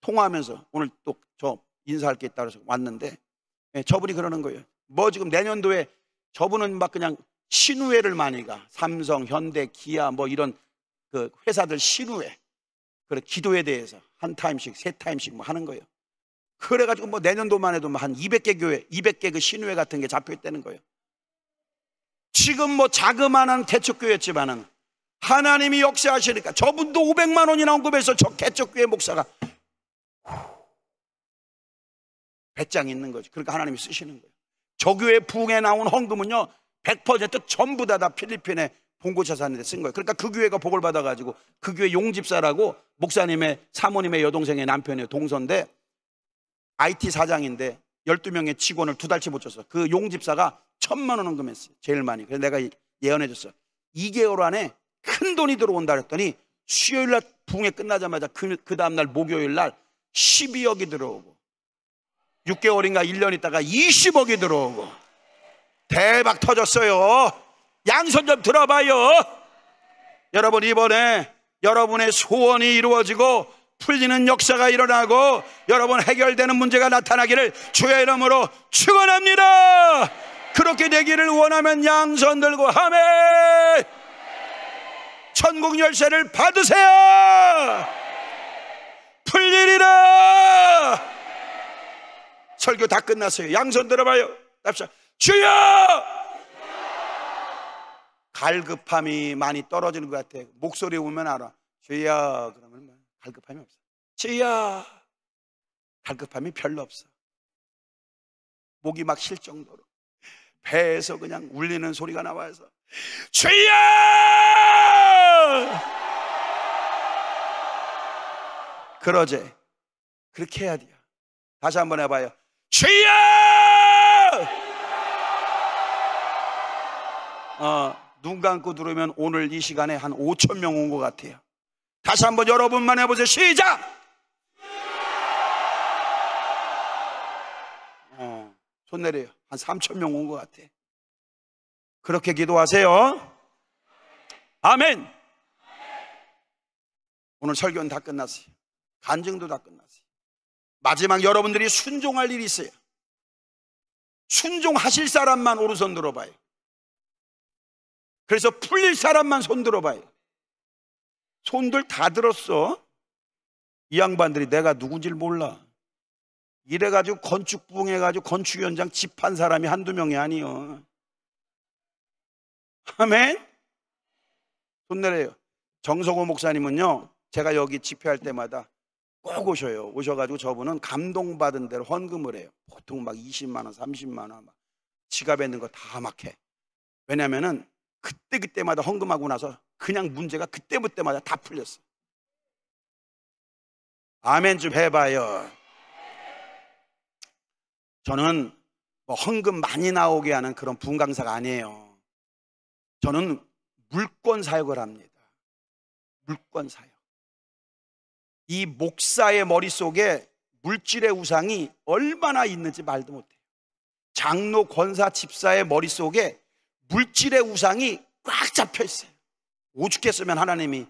Speaker 1: 통화하면서 오늘 또 저 인사할 게 있다 고해서 왔는데 예, 저분이 그러는 거예요. 뭐 지금 내년도에 저분은 막 그냥 신우회를 많이 가. 삼성, 현대, 기아 뭐 이런 그 회사들 신우회. 그래 기도에 대해서 한 타임씩 세 타임씩 뭐 하는 거예요. 그래 가지고 뭐 내년도만 해도 뭐한 200개 교회, 200개 그 신우회 같은 게 잡혀 있다는 거예요. 지금 뭐 자그마한 개척교회였지만은 하나님이 역사하시니까 저분도 500만 원이나 언급해서 저 개척교회 목사가 배짱이 있는 거죠. 그러니까 하나님이 쓰시는 거예요. 조교의 부흥에 나온 헌금은요, 100% 전부 다, 다 필리핀에 본고차사는데 쓴 거예요. 그러니까 그 교회가 복을 받아가지고 그 교회 용집사라고 목사님의 사모님의 여동생의 남편이 동서인데 IT 사장인데 12명의 직원을 두 달치 못 줬어. 그 용집사가 천만 원 헌금했어요. 제일 많이. 그래서 내가 예언해 줬어. 2개월 안에 큰 돈이 들어온다 그랬더니 수요일 날 붕에 끝나자마자 그, 그 다음날 목요일 날 12억이 들어오고 6개월인가 1년 있다가 20억이 들어오고 대박 터졌어요. 양손 좀 들어봐요. 여러분 이번에 여러분의 소원이 이루어지고 풀리는 역사가 일어나고 여러분 해결되는 문제가 나타나기를 주의 이름으로 축원합니다. 그렇게 되기를 원하면 양손 들고 하멘. 천국 열쇠를 받으세요. 풀리리라. 설교 다 끝났어요. 양손 들어봐요. 답시다. 주여! 갈급함이 많이 떨어지는 것 같아요. 목소리 오면 알아. 주여! 그러면 뭐 갈급함이 없어. 주여! 갈급함이 별로 없어. 목이 막 쉴 정도로. 배에서 그냥 울리는 소리가 나와서. 주여! 그러제. 그렇게 해야 돼요. 다시 한번 해봐요. 주여! 어, 눈 감고 들으면 오늘 이 시간에 한 5천 명온 것 같아요. 다시 한번 여러분만 해보세요. 시작! 어, 손 내려요. 한 3천 명온 것 같아. 그렇게 기도하세요. 아멘! 오늘 설교는 다 끝났어요. 간증도 다 끝났어요. 마지막 여러분들이 순종할 일이 있어요. 순종하실 사람만 오른손 들어봐요. 그래서 풀릴 사람만 손 들어봐요. 손들 다 들었어. 이 양반들이 내가 누군지를 몰라. 이래가지고 건축부흥 해가지고 건축 위원장 집한 사람이 한두 명이 아니요. 아멘? 손 내려요. 정성호 목사님은요, 제가 여기 집회할 때마다 꼭 오셔요. 오셔가지고 저분은 감동받은 대로 헌금을 해요. 보통 막 20만원, 30만원, 막 지갑에 있는 거 다 막 해. 왜냐면은 그때그때마다 헌금하고 나서 그냥 문제가 그때그때마다 다 풀렸어. 아멘 좀 해봐요. 저는 뭐 헌금 많이 나오게 하는 그런 분강사가 아니에요. 저는 물권 사역을 합니다. 물권 사역. 이 목사의 머릿속에 물질의 우상이 얼마나 있는지 말도 못해요. 장로, 권사, 집사의 머릿속에 물질의 우상이 꽉 잡혀 있어요. 오죽했으면 하나님이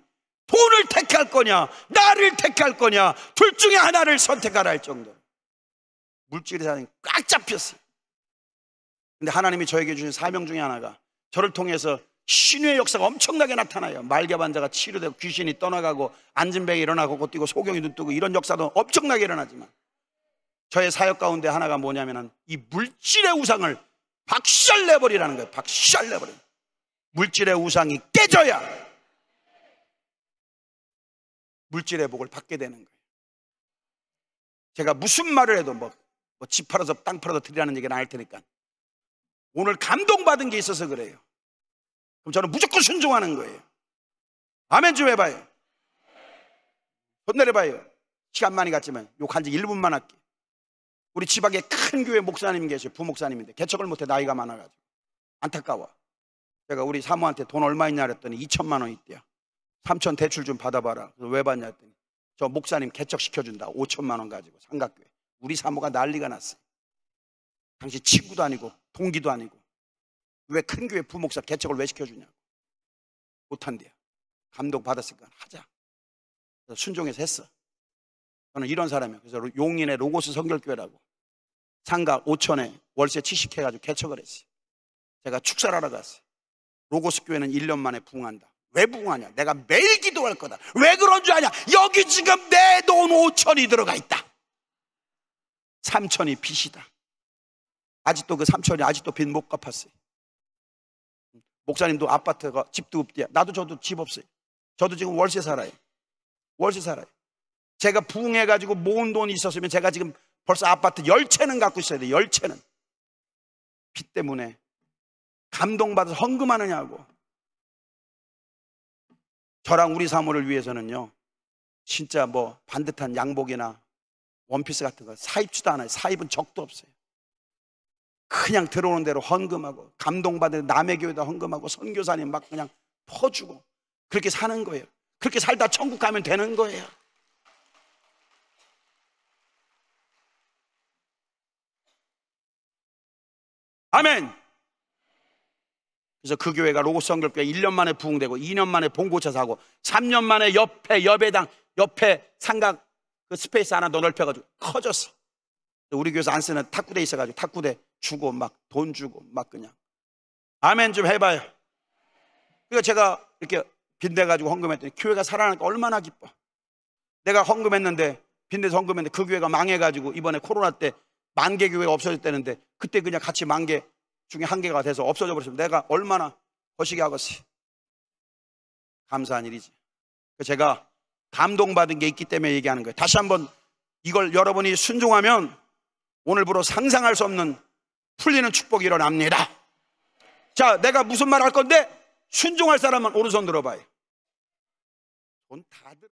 Speaker 1: 돈을 택할 거냐, 나를 택할 거냐, 둘 중에 하나를 선택하라 할 정도로 물질의 우상이 꽉 잡혔어요. 근데 하나님이 저에게 주신 사명 중에 하나가 저를 통해서 신유의 역사가 엄청나게 나타나요. 말개반자가 치료되고 귀신이 떠나가고 안진뱅이 일어나고 곧 뛰고 소경이 눈 뜨고 이런 역사도 엄청나게 일어나지만 저의 사역 가운데 하나가 뭐냐면은 이 물질의 우상을 박살내버리라는 거예요. 박살내버리. 물질의 우상이 깨져야 물질의 복을 받게 되는 거예요. 제가 무슨 말을 해도 뭐, 뭐집 팔아서 땅 팔아서 드리라는 얘기는 안 할 테니까 오늘 감동받은 게 있어서 그래요. 그럼 저는 무조건 순종하는 거예요. 아멘 좀 해봐요. 손 내려봐요. 시간 많이 갔지만 욕한 지 1분만 할게. 우리 지방에 큰 교회 목사님 계셔요. 부목사님인데 개척을 못해 나이가 많아가지고. 안타까워. 제가 우리 사모한테 돈 얼마 있냐 그랬더니 2천만 원 있대요. 3천 대출 좀 받아봐라. 그래서 왜 받냐 했더니 저 목사님 개척시켜준다. 5천만 원 가지고 삼각교회. 우리 사모가 난리가 났어요. 당시 친구도 아니고 동기도 아니고 왜큰 교회 부목사 개척을 왜 시켜주냐고. 못한대요. 감독 받았으니까 하자. 그래서 순종해서 했어. 저는 이런 사람이에요. 그래서 용인의 로고스 성결교회라고 상가 5천에 월세 70 해가지고 개척을 했어요. 제가 축사를 하러 갔어요. 로고스 교회는 1년 만에 부흥한다왜부흥하냐 내가 매일 기도할 거다. 왜 그런 줄 아냐? 여기 지금 내 돈 5천이 들어가 있다. 3천이 빚이다. 아직도 그 3천이 아직도 빚 못 갚았어요. 목사님도 아파트가 집도 없대요. 나도 저도 집 없어요. 저도 지금 월세 살아요. 월세 살아요. 제가 부흥해가지고 모은 돈이 있었으면 제가 지금 벌써 아파트 열채는 갖고 있어야 돼. 요 열채는. 빚 때문에 감동받아서 헌금하느냐고. 저랑 우리 사모를 위해서는요. 진짜 뭐 반듯한 양복이나 원피스 같은 거 사입지도 않아요. 사입은 적도 없어요. 그냥 들어오는 대로 헌금하고 감동받은 남의 교회도 헌금하고 선교사님 막 그냥 퍼주고 그렇게 사는 거예요. 그렇게 살다 천국 가면 되는 거예요. 아멘. 그래서 그 교회가 로고성 교회 1년 만에 부흥되고 2년 만에 봉고차 사고 3년 만에 옆에 여배당 옆에 상각 그 스페이스 하나 더 넓혀가지고 커졌어. 우리 교회에서 안 쓰는 탁구대 있어가지고 탁구대 주고 막 돈 주고 막 그냥 아멘 좀 해봐요. 그러니까 제가 이렇게 빈대 가지고 헌금했더니 교회가 살아나니까 얼마나 기뻐. 내가 헌금했는데 빈대서 헌금했는데 그 교회가 망해가지고 이번에 코로나 때 만 개 교회가 없어졌다는데 그때 그냥 같이 만 개 중에 한 개가 돼서 없어져 버렸으면 내가 얼마나 거시기 하겠어. 감사한 일이지. 제가 감동받은 게 있기 때문에 얘기하는 거예요. 다시 한번 이걸 여러분이 순종하면 오늘부로 상상할 수 없는 풀리는 축복이 일어납니다. 자, 내가 무슨 말 할 건데 순종할 사람은 오른손 들어봐요. 돈다들